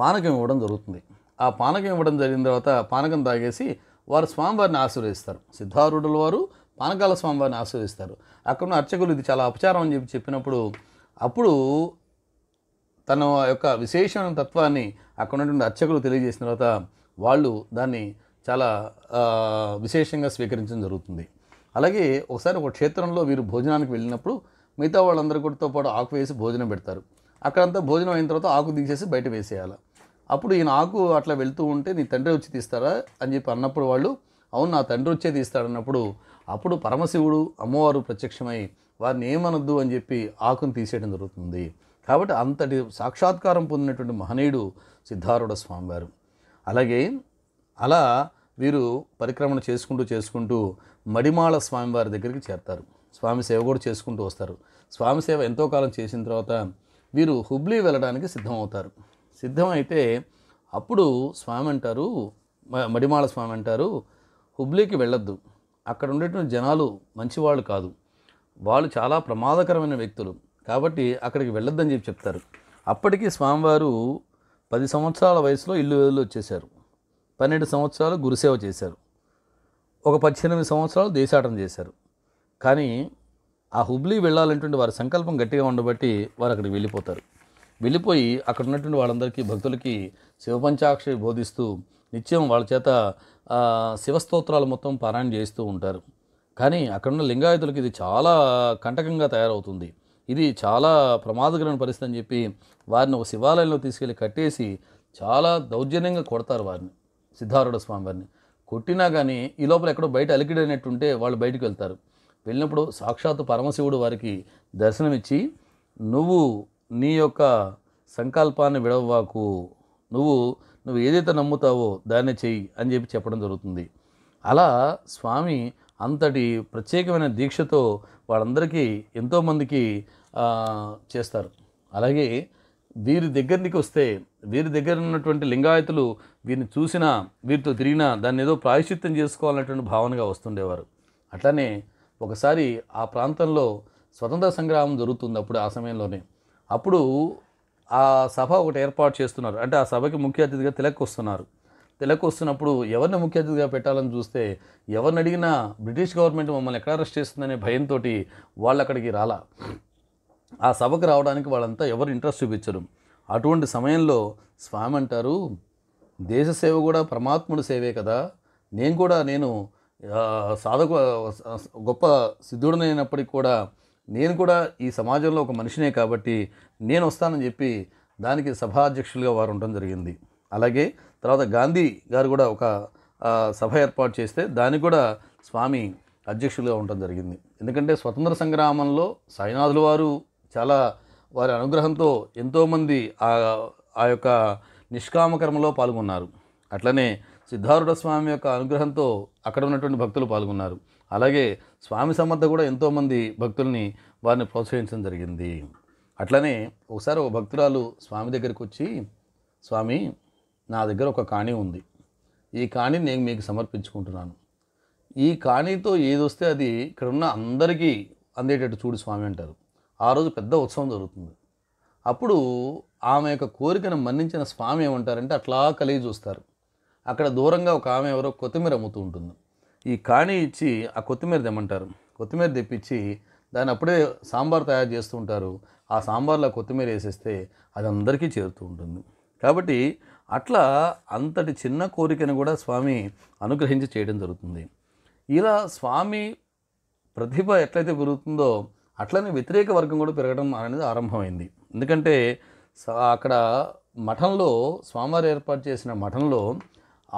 పానకం ఇవ్వడం జరుగుతుంది ఆ పానకం ఇవ్వడం జరిగిన తర్వాత పానకం తాగేసి వారు స్వామివారిని ఆశీర్వదిస్తారు సిద్ధారూఢుల వారు పానకాల స్వామివారిని ఆశీర్వదిస్తారు ఉన్న అర్చకులు ఇది చాలా అపచారం అని చెప్పి చెప్పినప్పుడు అప్పుడు తన యొక్క విశేషమైన తత్వాన్ని అక్కడ ఉన్నటువంటి అర్చకులు తెలియజేసిన తర్వాత వాళ్ళు దాన్ని చాలా విశేషంగా స్వీకరించడం జరుగుతుంది అలాగే ఒకసారి ఒక క్షేత్రంలో వీరు భోజనానికి వెళ్ళినప్పుడు మిగతా తో పాటు ఆకు వేసి భోజనం పెడతారు అక్కడంతా భోజనం అయిన తర్వాత ఆకు తీసేసి బయట వేసేయాలి అప్పుడు ఈ నాకు అట్లా వెళ్తూ ఉంటే నీ తండ్రి వచ్చి తీస్తారా అని చెప్పి అన్నప్పుడు వాళ్ళు అవును నా తండ్రి వచ్చే తీస్తాడన్నప్పుడు అప్పుడు పరమశివుడు అమ్మవారు ప్రత్యక్షమై వారిని ఏమనొద్దు అని చెప్పి ఆకును తీసేయడం జరుగుతుంది కాబట్టి అంతటి సాక్షాత్కారం పొందినటువంటి మహనీయుడు సిద్ధారుడ స్వామివారు అలాగే అలా వీరు పరిక్రమణ చేసుకుంటూ చేసుకుంటూ మడిమాళ స్వామివారి దగ్గరికి చేరతారు స్వామి సేవ కూడా చేసుకుంటూ వస్తారు స్వామి సేవ ఎంతో కాలం చేసిన తర్వాత వీరు హుబ్లీ వెళ్ళడానికి సిద్ధమవుతారు సిద్ధమైతే అప్పుడు స్వామి అంటారు మడిమాల స్వామి అంటారు హుబ్లీకి వెళ్ళొద్దు అక్కడ ఉండేటువంటి జనాలు మంచివాళ్ళు కాదు వాళ్ళు చాలా ప్రమాదకరమైన వ్యక్తులు కాబట్టి అక్కడికి వెళ్ళొద్దని చెప్పి చెప్తారు అప్పటికి స్వామివారు పది సంవత్సరాల వయసులో ఇల్లు వెళ్ళి వచ్చేశారు పన్నెండు సంవత్సరాలు గురుసేవ చేశారు ఒక పద్దెనిమిది సంవత్సరాలు దేశాటం చేశారు కానీ ఆ హుబ్లీ వెళ్ళాలంటే వారి సంకల్పం గట్టిగా ఉండబట్టి వారు అక్కడికి వెళ్ళిపోతారు వెళ్ళిపోయి అక్కడ ఉన్నటువంటి వాళ్ళందరికీ భక్తులకి శివపంచాక్షరి బోధిస్తూ నిత్యం వాళ్ళ చేత శివస్తోత్రాలు మొత్తం పారాయణ చేస్తూ ఉంటారు కానీ అక్కడున్న లింగాయతులకి ఇది చాలా కంటకంగా తయారవుతుంది ఇది చాలా ప్రమాదకరమైన పరిస్థితి అని చెప్పి వారిని ఒక శివాలయంలో తీసుకెళ్ళి కట్టేసి చాలా దౌర్జన్యంగా కొడతారు వారిని సిద్ధారుడ స్వామి వారిని కొట్టినా కానీ ఈ లోపల ఎక్కడో బయట అలికిడైనట్టుంటే వాళ్ళు బయటకు వెళ్తారు వెళ్ళినప్పుడు సాక్షాత్ పరమశివుడు వారికి దర్శనమిచ్చి నువ్వు నీ యొక్క సంకల్పాన్ని విడవవాకు నువ్వు నువ్వు ఏదైతే నమ్ముతావో దాన్నే చెయ్యి అని చెప్పి చెప్పడం జరుగుతుంది అలా స్వామి అంతటి ప్రత్యేకమైన దీక్షతో వాళ్ళందరికీ ఎంతోమందికి చేస్తారు అలాగే వీరి దగ్గరికి వస్తే వీరి దగ్గర ఉన్నటువంటి లింగాయతులు వీరిని చూసినా వీరితో తిరిగినా దాన్ని ఏదో ప్రాయశ్చిత్తం చేసుకోవాలన్నటువంటి భావనగా వస్తుండేవారు అట్లానే ఒకసారి ఆ ప్రాంతంలో స్వతంత్ర సంగ్రామం జరుగుతుంది అప్పుడు ఆ సమయంలోనే అప్పుడు ఆ సభ ఒకటి ఏర్పాటు చేస్తున్నారు అంటే ఆ సభకి ముఖ్య అతిథిగా తిలక్ వస్తున్నారు తిలక్ వస్తున్నప్పుడు ఎవరిని ముఖ్య అతిథిగా పెట్టాలని చూస్తే ఎవరిని అడిగినా బ్రిటిష్ గవర్నమెంట్ మమ్మల్ని ఎక్కడ అరెస్ట్ చేస్తుందనే భయంతో వాళ్ళు అక్కడికి రాలా ఆ సభకు రావడానికి వాళ్ళంతా ఎవరు ఇంట్రెస్ట్ చూపించరు అటువంటి సమయంలో స్వామి అంటారు దేశ సేవ కూడా పరమాత్ముడి సేవే కదా నేను కూడా నేను సాధకు గొప్ప సిద్ధుడనైనప్పటికీ కూడా నేను కూడా ఈ సమాజంలో ఒక మనిషినే కాబట్టి నేను వస్తానని చెప్పి దానికి సభాధ్యక్షులుగా వారు ఉండడం జరిగింది అలాగే తర్వాత గాంధీ గారు కూడా ఒక సభ ఏర్పాటు చేస్తే దానికి కూడా స్వామి అధ్యక్షులుగా ఉండడం జరిగింది ఎందుకంటే స్వతంత్ర సంగ్రామంలో సాయినాథుల వారు చాలా వారి అనుగ్రహంతో ఎంతోమంది ఆ యొక్క నిష్కామకర్మలో పాల్గొన్నారు అట్లనే సిద్ధారుడ స్వామి యొక్క అనుగ్రహంతో అక్కడ ఉన్నటువంటి భక్తులు పాల్గొన్నారు అలాగే స్వామి సమర్థ కూడా ఎంతోమంది భక్తుల్ని వారిని ప్రోత్సహించడం జరిగింది అట్లనే ఒకసారి ఒక భక్తురాలు స్వామి దగ్గరికి వచ్చి స్వామి నా దగ్గర ఒక కాణి ఉంది ఈ కాణి నేను మీకు సమర్పించుకుంటున్నాను ఈ కాణితో ఏది వస్తే అది ఇక్కడ ఉన్న అందరికీ అందేటట్టు చూడు స్వామి అంటారు ఆ రోజు పెద్ద ఉత్సవం జరుగుతుంది అప్పుడు ఆమె యొక్క కోరికను మన్నించిన స్వామి ఏమంటారంటే అట్లా కలిగి చూస్తారు అక్కడ దూరంగా ఒక ఆమె ఎవరో కొత్తిమీర అమ్ముతూ ఉంటుంది ఈ కాణి ఇచ్చి ఆ కొత్తిమీర తెమ్మంటారు కొత్తిమీర తెప్పించి దాన్ని అప్పుడే సాంబార్ తయారు చేస్తూ ఉంటారు ఆ సాంబార్లో కొత్తిమీర వేసేస్తే అది అందరికీ చేరుతూ ఉంటుంది కాబట్టి అట్లా అంతటి చిన్న కోరికను కూడా స్వామి అనుగ్రహించి చేయడం జరుగుతుంది ఇలా స్వామి ప్రతిభ ఎట్లయితే పెరుగుతుందో అట్లనే వ్యతిరేక వర్గం కూడా పెరగడం అనేది ఆరంభమైంది ఎందుకంటే అక్కడ మఠంలో స్వామివారు ఏర్పాటు చేసిన మఠంలో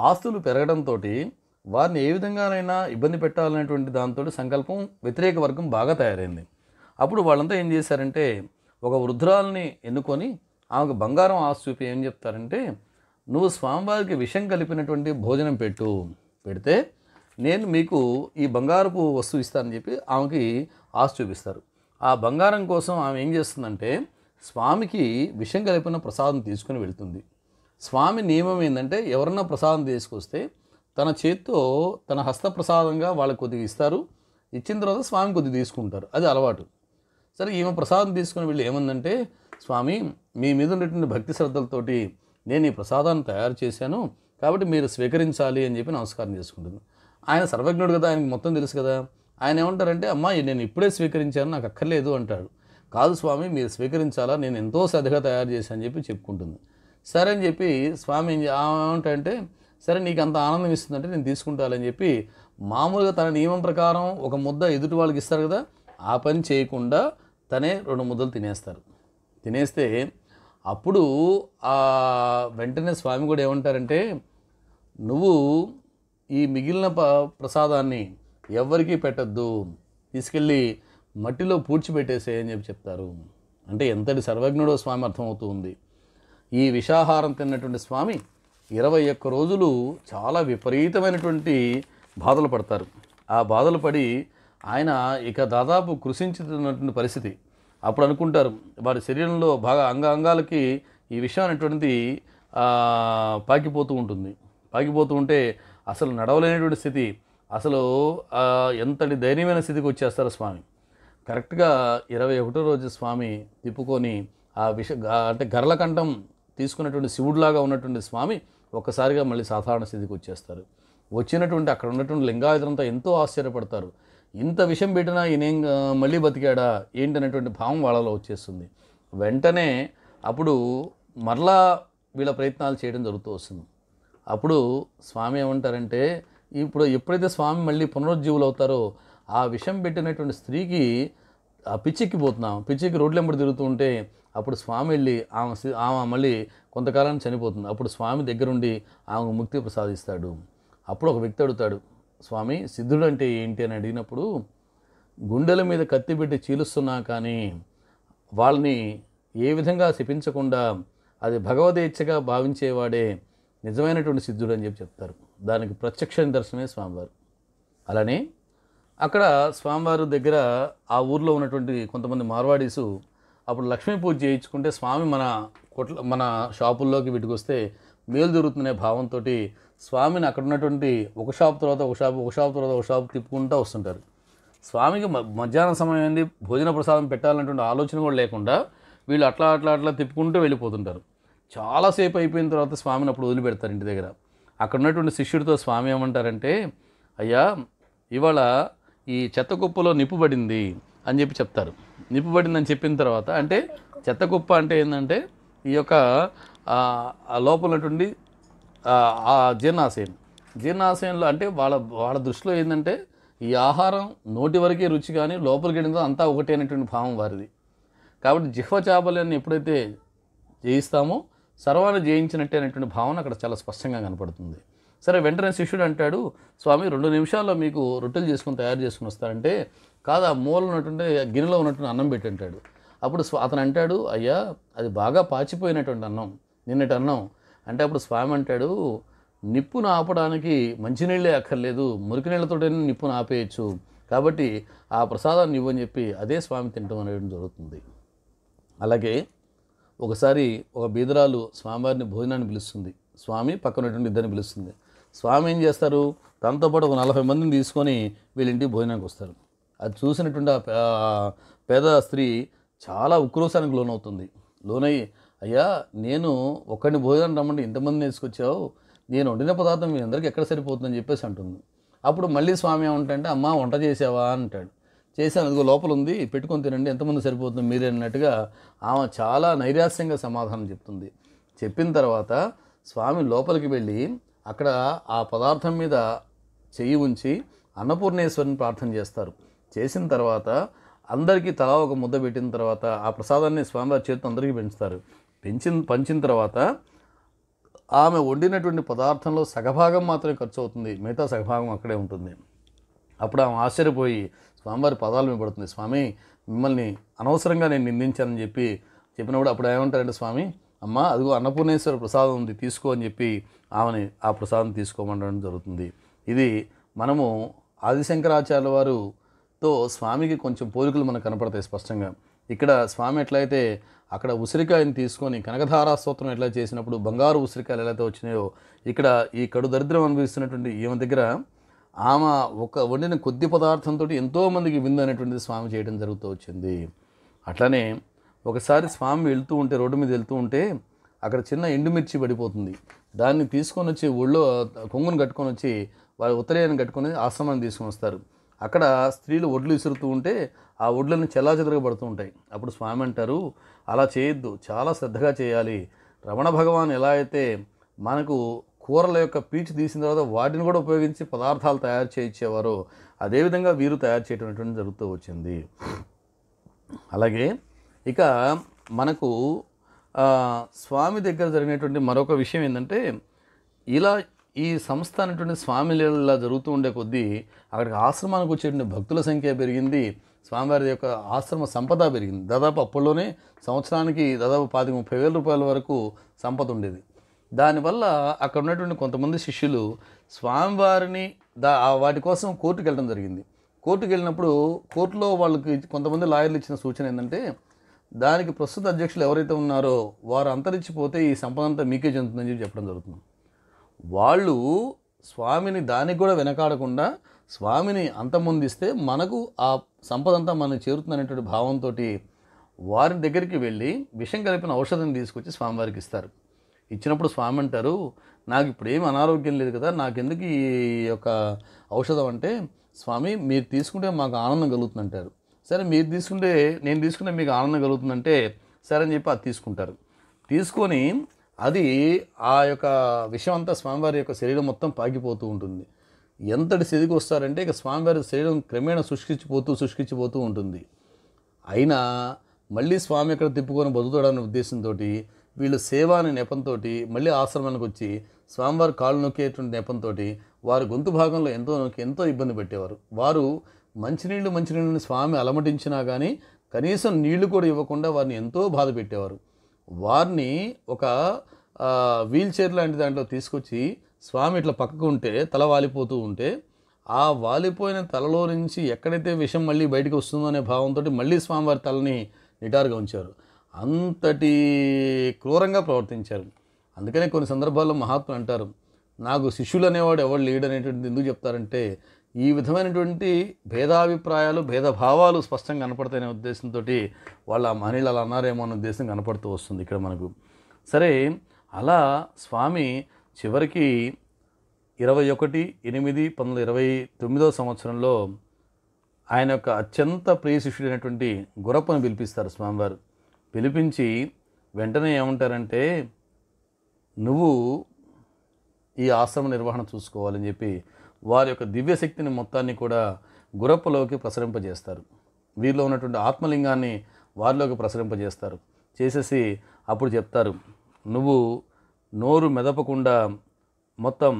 ఆస్తులు పెరగడంతో వారిని ఏ విధంగానైనా ఇబ్బంది పెట్టాలనేటువంటి దాంతో సంకల్పం వ్యతిరేక వర్గం బాగా తయారైంది అప్పుడు వాళ్ళంతా ఏం చేశారంటే ఒక వృద్ధురాలని ఎన్నుకొని ఆమెకు బంగారం ఆశ చూపి ఏం చెప్తారంటే నువ్వు స్వామివారికి విషం కలిపినటువంటి భోజనం పెట్టు పెడితే నేను మీకు ఈ బంగారపు వస్తువు ఇస్తానని చెప్పి ఆమెకి ఆశ చూపిస్తారు ఆ బంగారం కోసం ఆమె ఏం చేస్తుందంటే స్వామికి విషం కలిపిన ప్రసాదం తీసుకుని వెళ్తుంది స్వామి నియమం ఏంటంటే ఎవరన్నా ప్రసాదం తీసుకొస్తే తన చేత్తో తన హస్తప్రసాదంగా వాళ్ళకి కొద్దిగా ఇస్తారు ఇచ్చిన తర్వాత స్వామి కొద్దిగా తీసుకుంటారు అది అలవాటు సరే ఈమె ప్రసాదం తీసుకుని వీళ్ళు ఏమందంటే స్వామి మీ మీద ఉన్నటువంటి భక్తి శ్రద్ధలతోటి నేను ఈ ప్రసాదాన్ని తయారు చేశాను కాబట్టి మీరు స్వీకరించాలి అని చెప్పి నమస్కారం చేసుకుంటుంది ఆయన సర్వజ్ఞుడు కదా ఆయనకి మొత్తం తెలుసు కదా ఆయన ఏమంటారంటే అమ్మాయి నేను ఇప్పుడే స్వీకరించాను నాకు అక్కర్లేదు అంటాడు కాదు స్వామి మీరు స్వీకరించాలా నేను ఎంతో శ్రద్ధగా తయారు చేశాను అని చెప్పి చెప్పుకుంటుంది సరే అని చెప్పి స్వామి ఏం సరే నీకు అంత ఆనందం ఇస్తుందంటే నేను తీసుకుంటానని చెప్పి మామూలుగా తన నియమం ప్రకారం ఒక ముద్ద ఎదుటి వాళ్ళకి ఇస్తారు కదా ఆ పని చేయకుండా తనే రెండు ముద్దలు తినేస్తారు తినేస్తే అప్పుడు ఆ వెంటనే స్వామి కూడా ఏమంటారంటే నువ్వు ఈ మిగిలిన ప ప్రసాదాన్ని ఎవరికీ పెట్టద్దు తీసుకెళ్ళి మట్టిలో పూడ్చిపెట్టేసే అని చెప్పి చెప్తారు అంటే ఎంతటి సర్వజ్ఞుడో స్వామి అర్థమవుతుంది ఈ విషాహారం తిన్నటువంటి స్వామి ఇరవై ఒక్క రోజులు చాలా విపరీతమైనటువంటి బాధలు పడతారు ఆ బాధలు పడి ఆయన ఇక దాదాపు కృషించుతున్నటువంటి పరిస్థితి అప్పుడు అనుకుంటారు వారి శరీరంలో బాగా అంగాలకి ఈ విషయం అనేటువంటిది పాకిపోతూ ఉంటుంది పాకిపోతూ ఉంటే అసలు నడవలేనటువంటి స్థితి అసలు ఎంతటి దయనీయమైన స్థితికి వచ్చేస్తారు స్వామి కరెక్ట్గా ఇరవై ఒకటో రోజు స్వామి తిప్పుకొని ఆ విష అంటే గరళకంఠం తీసుకున్నటువంటి శివుడిలాగా ఉన్నటువంటి స్వామి ఒక్కసారిగా మళ్ళీ సాధారణ స్థితికి వచ్చేస్తారు వచ్చినటువంటి అక్కడ ఉన్నటువంటి లింగాయతులంతా ఎంతో ఆశ్చర్యపడతారు ఇంత విషం పెట్టినా ఈయనేం మళ్ళీ బతికాడా ఏంటనేటువంటి భావం వాళ్ళలో వచ్చేస్తుంది వెంటనే అప్పుడు మరలా వీళ్ళ ప్రయత్నాలు చేయడం జరుగుతూ వస్తుంది అప్పుడు స్వామి ఏమంటారంటే ఇప్పుడు ఎప్పుడైతే స్వామి మళ్ళీ పునరుజ్జీవులు అవుతారో ఆ విషం పెట్టినటువంటి స్త్రీకి ఆ పోతున్నాం పిచ్చిక్కి రోడ్ల వెంబడి తిరుగుతుంటే అప్పుడు స్వామి వెళ్ళి ఆమె ఆమె మళ్ళీ కొంతకాలం చనిపోతుంది అప్పుడు స్వామి దగ్గరుండి ఆమె ముక్తి ప్రసాదిస్తాడు అప్పుడు ఒక వ్యక్తి అడుగుతాడు స్వామి సిద్ధుడు అంటే ఏంటి అని అడిగినప్పుడు గుండెల మీద కత్తి పెట్టి చీలుస్తున్నా కానీ వాళ్ళని ఏ విధంగా శిపించకుండా అది భగవదేచ్ఛగా భావించేవాడే నిజమైనటువంటి సిద్ధుడు అని చెప్పి చెప్తారు దానికి ప్రత్యక్ష నిదర్శనమే స్వామివారు అలానే అక్కడ స్వామివారి దగ్గర ఆ ఊర్లో ఉన్నటువంటి కొంతమంది మార్వాడీసు అప్పుడు లక్ష్మీ పూజ చేయించుకుంటే స్వామి మన కొట్ల మన షాపుల్లోకి వీటికొస్తే మేలు జరుగుతుందనే భావంతో స్వామిని అక్కడ ఉన్నటువంటి ఒక షాప్ తర్వాత ఒక షాప్ ఒక షాప్ తర్వాత ఒక షాప్ తిప్పుకుంటూ వస్తుంటారు స్వామికి మధ్యాహ్నం సమయం భోజన ప్రసాదం పెట్టాలన్నటువంటి ఆలోచన కూడా లేకుండా వీళ్ళు అట్లా అట్లా అట్లా తిప్పుకుంటూ వెళ్ళిపోతుంటారు చాలాసేపు అయిపోయిన తర్వాత స్వామిని అప్పుడు వదిలిపెడతారు ఇంటి దగ్గర అక్కడ ఉన్నటువంటి శిష్యుడితో స్వామి ఏమంటారంటే అయ్యా ఇవాళ ఈ చెత్త కుప్పలో నిప్పుబడింది అని చెప్పి చెప్తారు నిప్పుబడిందని చెప్పిన తర్వాత అంటే చెత్త కుప్ప అంటే ఏంటంటే ఈ యొక్క లోపలటువంటి ఆ జీర్ణాశయం జీర్ణాశయంలో అంటే వాళ్ళ వాళ్ళ దృష్టిలో ఏంటంటే ఈ ఆహారం నోటి వరకే రుచి కానీ లోపలికి వెళ్ళిందో అంతా ఒకటే అనేటువంటి భావం వారిది కాబట్టి జిహ్వ చేపలన్నీ ఎప్పుడైతే జయిస్తామో సర్వాన్ని జయించినట్టే అనేటువంటి భావన అక్కడ చాలా స్పష్టంగా కనపడుతుంది సరే వెంటనే శిష్యుడు అంటాడు స్వామి రెండు నిమిషాల్లో మీకు రొట్టెలు చేసుకుని తయారు చేసుకుని వస్తారంటే కాదు ఆ మూల ఉన్నటువంటి గిన్నెలో ఉన్నటువంటి అన్నం పెట్టి అంటాడు అప్పుడు అతను అంటాడు అయ్యా అది బాగా పాచిపోయినటువంటి అన్నం నిన్నటి అన్నం అంటే అప్పుడు స్వామి అంటాడు నిప్పును ఆపడానికి మంచినీళ్ళే అక్కర్లేదు మురికి నీళ్ళతోనే నిప్పును ఆపేయచ్చు కాబట్టి ఆ ప్రసాదాన్ని ఇవ్వని చెప్పి అదే స్వామి తినటం అనేది జరుగుతుంది అలాగే ఒకసారి ఒక బీదరాలు స్వామివారిని భోజనాన్ని పిలుస్తుంది స్వామి పక్కనటువంటి ఇద్దరిని పిలుస్తుంది స్వామి ఏం చేస్తారు తనతో పాటు ఒక నలభై మందిని తీసుకొని వీళ్ళింటికి భోజనానికి వస్తారు అది చూసినటువంటి పేద స్త్రీ చాలా ఉక్రోశానికి లోనవుతుంది లోనయ్యి అయ్యా నేను ఒక్కడిని భోజనం రమ్మంటే ఇంతమంది తీసుకొచ్చావు నేను వండిన పదార్థం మీ అందరికీ ఎక్కడ సరిపోతుందని చెప్పేసి అంటుంది అప్పుడు మళ్ళీ స్వామి ఏమంటే అమ్మ వంట చేసావా అంటాడు చేశాను అది లోపల ఉంది పెట్టుకొని తినండి ఎంతమంది సరిపోతుంది మీరే అన్నట్టుగా ఆమె చాలా నైరాస్యంగా సమాధానం చెప్తుంది చెప్పిన తర్వాత స్వామి లోపలికి వెళ్ళి అక్కడ ఆ పదార్థం మీద చెయ్యి ఉంచి అన్నపూర్ణేశ్వరిని ప్రార్థన చేస్తారు చేసిన తర్వాత అందరికీ తలా ఒక ముద్ద పెట్టిన తర్వాత ఆ ప్రసాదాన్ని స్వామివారి చేతితో అందరికీ పెంచుతారు పెంచిన పంచిన తర్వాత ఆమె వండినటువంటి పదార్థంలో సగభాగం మాత్రమే ఖర్చు అవుతుంది మిగతా సగభాగం అక్కడే ఉంటుంది అప్పుడు ఆమె ఆశ్చర్యపోయి స్వామివారి పదాలు మీద పడుతుంది స్వామి మిమ్మల్ని అనవసరంగా నేను నిందించానని చెప్పి చెప్పినప్పుడు అప్పుడు ఏమంటారంటే స్వామి అమ్మ అదిగో అన్నపూర్ణేశ్వర ప్రసాదం ఉంది తీసుకో అని చెప్పి ఆమెని ఆ ప్రసాదం తీసుకోమండడం జరుగుతుంది ఇది మనము ఆదిశంకరాచార్య వారుతో స్వామికి కొంచెం పోలికలు మనకు కనపడతాయి స్పష్టంగా ఇక్కడ స్వామి ఎట్లయితే అక్కడ ఉసిరికాయని తీసుకొని కనకధారా స్తోత్రం ఎట్లా చేసినప్పుడు బంగారు ఉసిరికాయలు ఎలా వచ్చినాయో ఇక్కడ ఈ కడు దరిద్రం అనుభవిస్తున్నటువంటి ఈమె దగ్గర ఆమె ఒక వండిన కొద్ది పదార్థంతో ఎంతోమందికి విందు అనేటువంటిది స్వామి చేయడం జరుగుతూ వచ్చింది అట్లానే ఒకసారి స్వామి వెళ్తూ ఉంటే రోడ్డు మీద వెళ్తూ ఉంటే అక్కడ చిన్న ఎండుమిర్చి పడిపోతుంది దాన్ని తీసుకొని వచ్చి ఊళ్ళో కొంగును కట్టుకొని వచ్చి వారి ఉత్తరాయాన్ని కట్టుకొని ఆశ్రమాన్ని తీసుకొని వస్తారు అక్కడ స్త్రీలు ఒడ్లు విసురుతూ ఉంటే ఆ ఒడ్లను చెల్లాచెదరగా పడుతూ ఉంటాయి అప్పుడు స్వామి అంటారు అలా చేయొద్దు చాలా శ్రద్ధగా చేయాలి రమణ భగవాన్ ఎలా అయితే మనకు కూరల యొక్క పీచు తీసిన తర్వాత వాటిని కూడా ఉపయోగించి పదార్థాలు తయారు చేయించేవారో అదేవిధంగా వీరు తయారు చేయటం జరుగుతూ వచ్చింది అలాగే ఇక మనకు స్వామి దగ్గర జరిగినటువంటి మరొక విషయం ఏంటంటే ఇలా ఈ సంస్థ అనేటువంటి స్వామి లీలలా జరుగుతూ ఉండే కొద్దీ అక్కడికి ఆశ్రమానికి వచ్చేటువంటి భక్తుల సంఖ్య పెరిగింది స్వామివారి యొక్క ఆశ్రమ సంపద పెరిగింది దాదాపు అప్పట్లోనే సంవత్సరానికి దాదాపు పాతి ముప్పై వేల రూపాయల వరకు సంపద ఉండేది దానివల్ల అక్కడ ఉన్నటువంటి కొంతమంది శిష్యులు స్వామివారిని దా వాటి కోసం కోర్టుకు వెళ్ళడం జరిగింది కోర్టుకు వెళ్ళినప్పుడు కోర్టులో వాళ్ళకి కొంతమంది లాయర్లు ఇచ్చిన సూచన ఏంటంటే దానికి ప్రస్తుత అధ్యక్షులు ఎవరైతే ఉన్నారో వారు అంతరించిపోతే ఈ సంపద అంతా మీకే చెందుతుందని చెప్పి చెప్పడం జరుగుతుంది వాళ్ళు స్వామిని దానికి కూడా వెనకాడకుండా స్వామిని అంతమొందిస్తే మనకు ఆ సంపద అంతా మనం అనేటువంటి భావంతో వారి దగ్గరికి వెళ్ళి విషం కలిపిన ఔషధం తీసుకొచ్చి స్వామివారికి ఇస్తారు ఇచ్చినప్పుడు స్వామి అంటారు నాకు ఇప్పుడు ఏమి అనారోగ్యం లేదు కదా నాకెందుకు ఈ యొక్క ఔషధం అంటే స్వామి మీరు తీసుకుంటే మాకు ఆనందం కలుగుతుంది అంటారు సరే మీరు తీసుకుంటే నేను తీసుకుంటే మీకు ఆనందం కలుగుతుందంటే సరే అని చెప్పి అది తీసుకుంటారు తీసుకొని అది ఆ యొక్క విషయం అంతా స్వామివారి యొక్క శరీరం మొత్తం పాకిపోతూ ఉంటుంది ఎంతటి స్థితికి వస్తారంటే ఇక స్వామివారి శరీరం క్రమేణ శుష్కించిపోతూ శుష్కించిపోతూ ఉంటుంది అయినా మళ్ళీ స్వామి ఎక్కడ తిప్పుకొని బతుకుతాడనే ఉద్దేశంతో వీళ్ళు సేవ అనే నెపంతో మళ్ళీ ఆశ్రమానికి వచ్చి స్వామివారి కాళ్ళు నొక్కేటువంటి నెపంతో వారు గొంతు భాగంలో ఎంతో నొక్కి ఎంతో ఇబ్బంది పెట్టేవారు వారు మంచినీళ్ళు మంచినీళ్ళని స్వామి అలమటించినా కానీ కనీసం నీళ్లు కూడా ఇవ్వకుండా వారిని ఎంతో బాధ పెట్టేవారు వారిని ఒక వీల్ చైర్ లాంటి దాంట్లో తీసుకొచ్చి స్వామి ఇట్లా పక్కకు ఉంటే తల వాలిపోతూ ఉంటే ఆ వాలిపోయిన తలలో నుంచి ఎక్కడైతే విషం మళ్ళీ బయటకు వస్తుందో అనే భావంతో మళ్ళీ స్వామివారి తలని నిటారుగా ఉంచారు అంతటి క్రూరంగా ప్రవర్తించారు అందుకనే కొన్ని సందర్భాల్లో మహాత్ములు అంటారు నాకు శిష్యులు అనేవాడు ఎవడు లీడ్ అనేటువంటిది ఎందుకు చెప్తారంటే ఈ విధమైనటువంటి భేదాభిప్రాయాలు భేదభావాలు స్పష్టంగా కనపడతాయనే ఉద్దేశంతో వాళ్ళ మహిళలు అలా అన్నారేమో అన్న ఉద్దేశం కనపడుతూ వస్తుంది ఇక్కడ మనకు సరే అలా స్వామి చివరికి ఇరవై ఒకటి ఎనిమిది పంతొమ్మిది ఇరవై తొమ్మిదో సంవత్సరంలో ఆయన యొక్క అత్యంత ప్రియ శిష్యుడైనటువంటి గురప్పను పిలిపిస్తారు స్వామివారు పిలిపించి వెంటనే ఏమంటారంటే నువ్వు ఈ ఆశ్రమ నిర్వహణ చూసుకోవాలని చెప్పి వారి యొక్క దివ్యశక్తిని మొత్తాన్ని కూడా గురప్పలోకి ప్రసరింపజేస్తారు వీరిలో ఉన్నటువంటి ఆత్మలింగాన్ని వారిలోకి ప్రసరింపజేస్తారు చేసేసి అప్పుడు చెప్తారు నువ్వు నోరు మెదపకుండా మొత్తం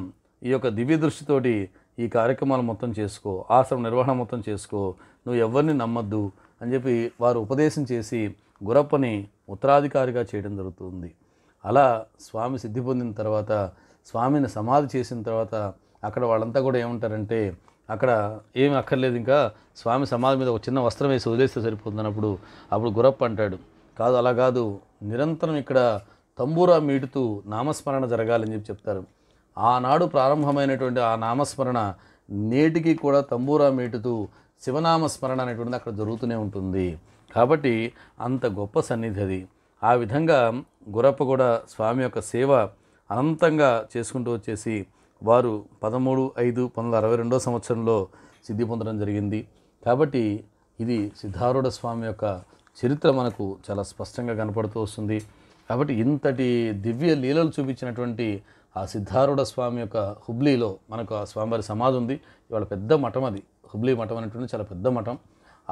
ఈ యొక్క దివ్య దృష్టితోటి ఈ కార్యక్రమాలు మొత్తం చేసుకో ఆశ్రమ నిర్వహణ మొత్తం చేసుకో నువ్వు ఎవరిని నమ్మద్దు అని చెప్పి వారు ఉపదేశం చేసి గురప్పని ఉత్తరాధికారిగా చేయడం జరుగుతుంది అలా స్వామి సిద్ధి పొందిన తర్వాత స్వామిని సమాధి చేసిన తర్వాత అక్కడ వాళ్ళంతా కూడా ఏమంటారంటే అక్కడ ఏమి అక్కర్లేదు ఇంకా స్వామి సమాధి మీద ఒక చిన్న వస్త్రం వేసి వదిలేస్తే సరిపోతుంది అన్నప్పుడు అప్పుడు గురప్ప అంటాడు కాదు అలా కాదు నిరంతరం ఇక్కడ తంబూరా మీటుతూ నామస్మరణ జరగాలని చెప్పి చెప్తారు ఆనాడు ప్రారంభమైనటువంటి ఆ నామస్మరణ నేటికి కూడా తంబూరా మీటుతూ శివనామస్మరణ అనేటువంటిది అక్కడ జరుగుతూనే ఉంటుంది కాబట్టి అంత గొప్ప సన్నిధి అది ఆ విధంగా గురప్ప కూడా స్వామి యొక్క సేవ అనంతంగా చేసుకుంటూ వచ్చేసి వారు పదమూడు ఐదు పంతొమ్మిది అరవై రెండో సంవత్సరంలో సిద్ధి పొందడం జరిగింది కాబట్టి ఇది సిద్ధారూఢ స్వామి యొక్క చరిత్ర మనకు చాలా స్పష్టంగా కనపడుతూ వస్తుంది కాబట్టి ఇంతటి దివ్య లీలలు చూపించినటువంటి ఆ సిద్ధారూఢ స్వామి యొక్క హుబ్లీలో మనకు ఆ స్వామివారి సమాధి ఉంది ఇవాళ పెద్ద మఠం అది హుబ్లీ మఠం అనేటువంటి చాలా పెద్ద మఠం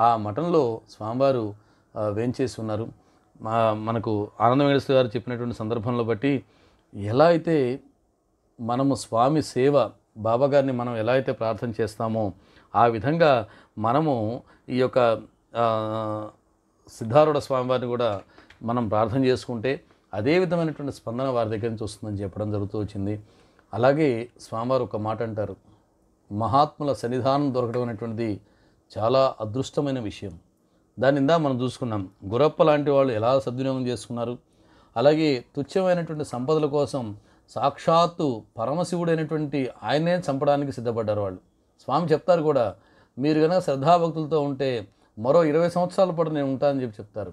ఆ మఠంలో స్వామివారు వేంచేసి ఉన్నారు మా మనకు ఆనంద వెంకటేశ్వర గారు చెప్పినటువంటి సందర్భంలో బట్టి ఎలా అయితే మనము స్వామి సేవ బాబాగారిని మనం ఎలా అయితే ప్రార్థన చేస్తామో ఆ విధంగా మనము ఈ యొక్క సిద్ధారుడ స్వామివారిని కూడా మనం ప్రార్థన చేసుకుంటే అదే విధమైనటువంటి స్పందన వారి దగ్గర నుంచి వస్తుందని చెప్పడం జరుగుతూ వచ్చింది అలాగే స్వామివారు ఒక మాట అంటారు మహాత్ముల సన్నిధానం దొరకడం అనేటువంటిది చాలా అదృష్టమైన విషయం దాని ఇందా మనం చూసుకున్నాం గురప్ప లాంటి వాళ్ళు ఎలా సద్వినియోగం చేసుకున్నారు అలాగే తుచ్చమైనటువంటి సంపదల కోసం సాక్షాత్తు పరమశివుడైనటువంటి ఆయనే చంపడానికి సిద్ధపడ్డారు వాళ్ళు స్వామి చెప్తారు కూడా మీరు కనుక శ్రద్ధాభక్తులతో ఉంటే మరో ఇరవై సంవత్సరాల పాటు నేను ఉంటానని చెప్పి చెప్తారు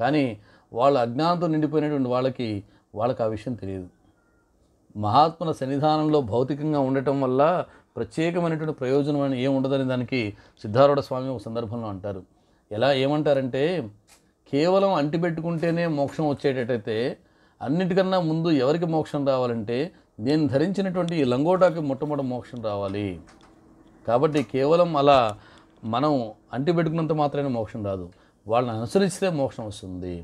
కానీ వాళ్ళ అజ్ఞానంతో నిండిపోయినటువంటి వాళ్ళకి వాళ్ళకి ఆ విషయం తెలియదు మహాత్ముల సన్నిధానంలో భౌతికంగా ఉండటం వల్ల ప్రత్యేకమైనటువంటి ప్రయోజనం అని ఏం దానికి సిద్ధారూఢ స్వామి ఒక సందర్భంలో అంటారు ఎలా ఏమంటారంటే కేవలం అంటిపెట్టుకుంటేనే మోక్షం వచ్చేటట్టయితే అన్నిటికన్నా ముందు ఎవరికి మోక్షం రావాలంటే నేను ధరించినటువంటి ఈ లంగోటాకి మొట్టమొదటి మోక్షం రావాలి కాబట్టి కేవలం అలా మనం అంటిపెట్టుకున్నంత మాత్రమే మోక్షం రాదు వాళ్ళని అనుసరిస్తే మోక్షం వస్తుంది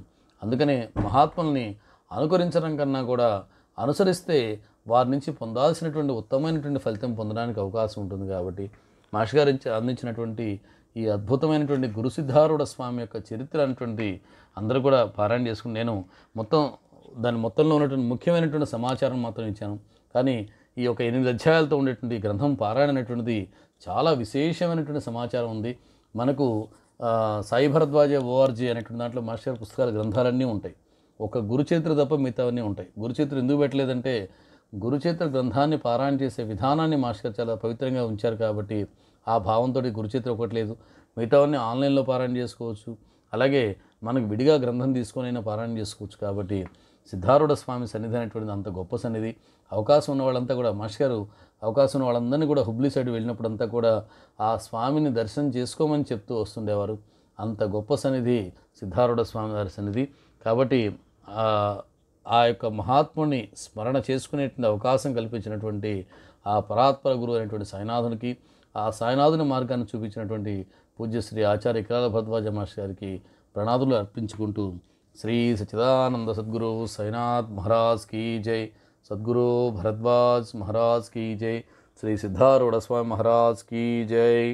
అందుకనే మహాత్ముల్ని అనుకరించడం కన్నా కూడా అనుసరిస్తే వారి నుంచి పొందాల్సినటువంటి ఉత్తమమైనటువంటి ఫలితం పొందడానికి అవకాశం ఉంటుంది కాబట్టి మహర్షి గారు అందించినటువంటి ఈ అద్భుతమైనటువంటి గురుసిద్ధారూఢ స్వామి యొక్క చరిత్ర అనేటువంటి అందరూ కూడా పారాయణ చేసుకుని నేను మొత్తం దాని మొత్తంలో ఉన్నటువంటి ముఖ్యమైనటువంటి సమాచారం మాత్రం ఇచ్చాను కానీ ఈ యొక్క ఎనిమిది అధ్యాయాలతో ఉండేటువంటి గ్రంథం పారాయణ అనేటువంటిది చాలా విశేషమైనటువంటి సమాచారం ఉంది మనకు సాయి భరద్వాజ ఓఆర్జీ అనేటువంటి దాంట్లో మాస్టర్ పుస్తకాల గ్రంథాలన్నీ ఉంటాయి ఒక గురుచరిత్ర తప్ప మిగతావన్నీ ఉంటాయి గురుచరిత్ర ఎందుకు పెట్టలేదంటే గురుచరిత్ర గ్రంథాన్ని పారాయణ చేసే విధానాన్ని మాస్టర్ చాలా పవిత్రంగా ఉంచారు కాబట్టి ఆ భావంతో గురుచరిత్ర ఒకటి లేదు మిగతావన్నీ ఆన్లైన్లో పారాయణ చేసుకోవచ్చు అలాగే మనకు విడిగా గ్రంథం తీసుకొని అయినా పారాయణ చేసుకోవచ్చు కాబట్టి సిద్ధారూఢ స్వామి సన్నిధి అనేటువంటిది అంత గొప్ప సన్నిధి అవకాశం ఉన్న వాళ్ళంతా కూడా మాస్టర్ గారు అవకాశం ఉన్న వాళ్ళందరినీ కూడా హుబ్లీ సైడ్ వెళ్ళినప్పుడంతా కూడా ఆ స్వామిని దర్శనం చేసుకోమని చెప్తూ వస్తుండేవారు అంత గొప్ప సన్నిధి సిద్ధారూఢ స్వామి వారి సన్నిధి కాబట్టి ఆ యొక్క మహాత్ముని స్మరణ చేసుకునేటువంటి అవకాశం కల్పించినటువంటి ఆ పరాత్పర గురువు అయినటువంటి సాయినాథునికి ఆ సాయినాథుని మార్గాన్ని చూపించినటువంటి పూజ్యశ్రీ ఆచార్య కిరాల భద్వాజ మాస్టర్ గారికి ప్రణాదులు అర్పించుకుంటూ श्री सच्चिदानंद सदगुरु साईनाथ महाराज की जय सदगुरु भरद्वाज महाराज की जय श्री सिद्धारूढ़ स्वामी महाराज की जय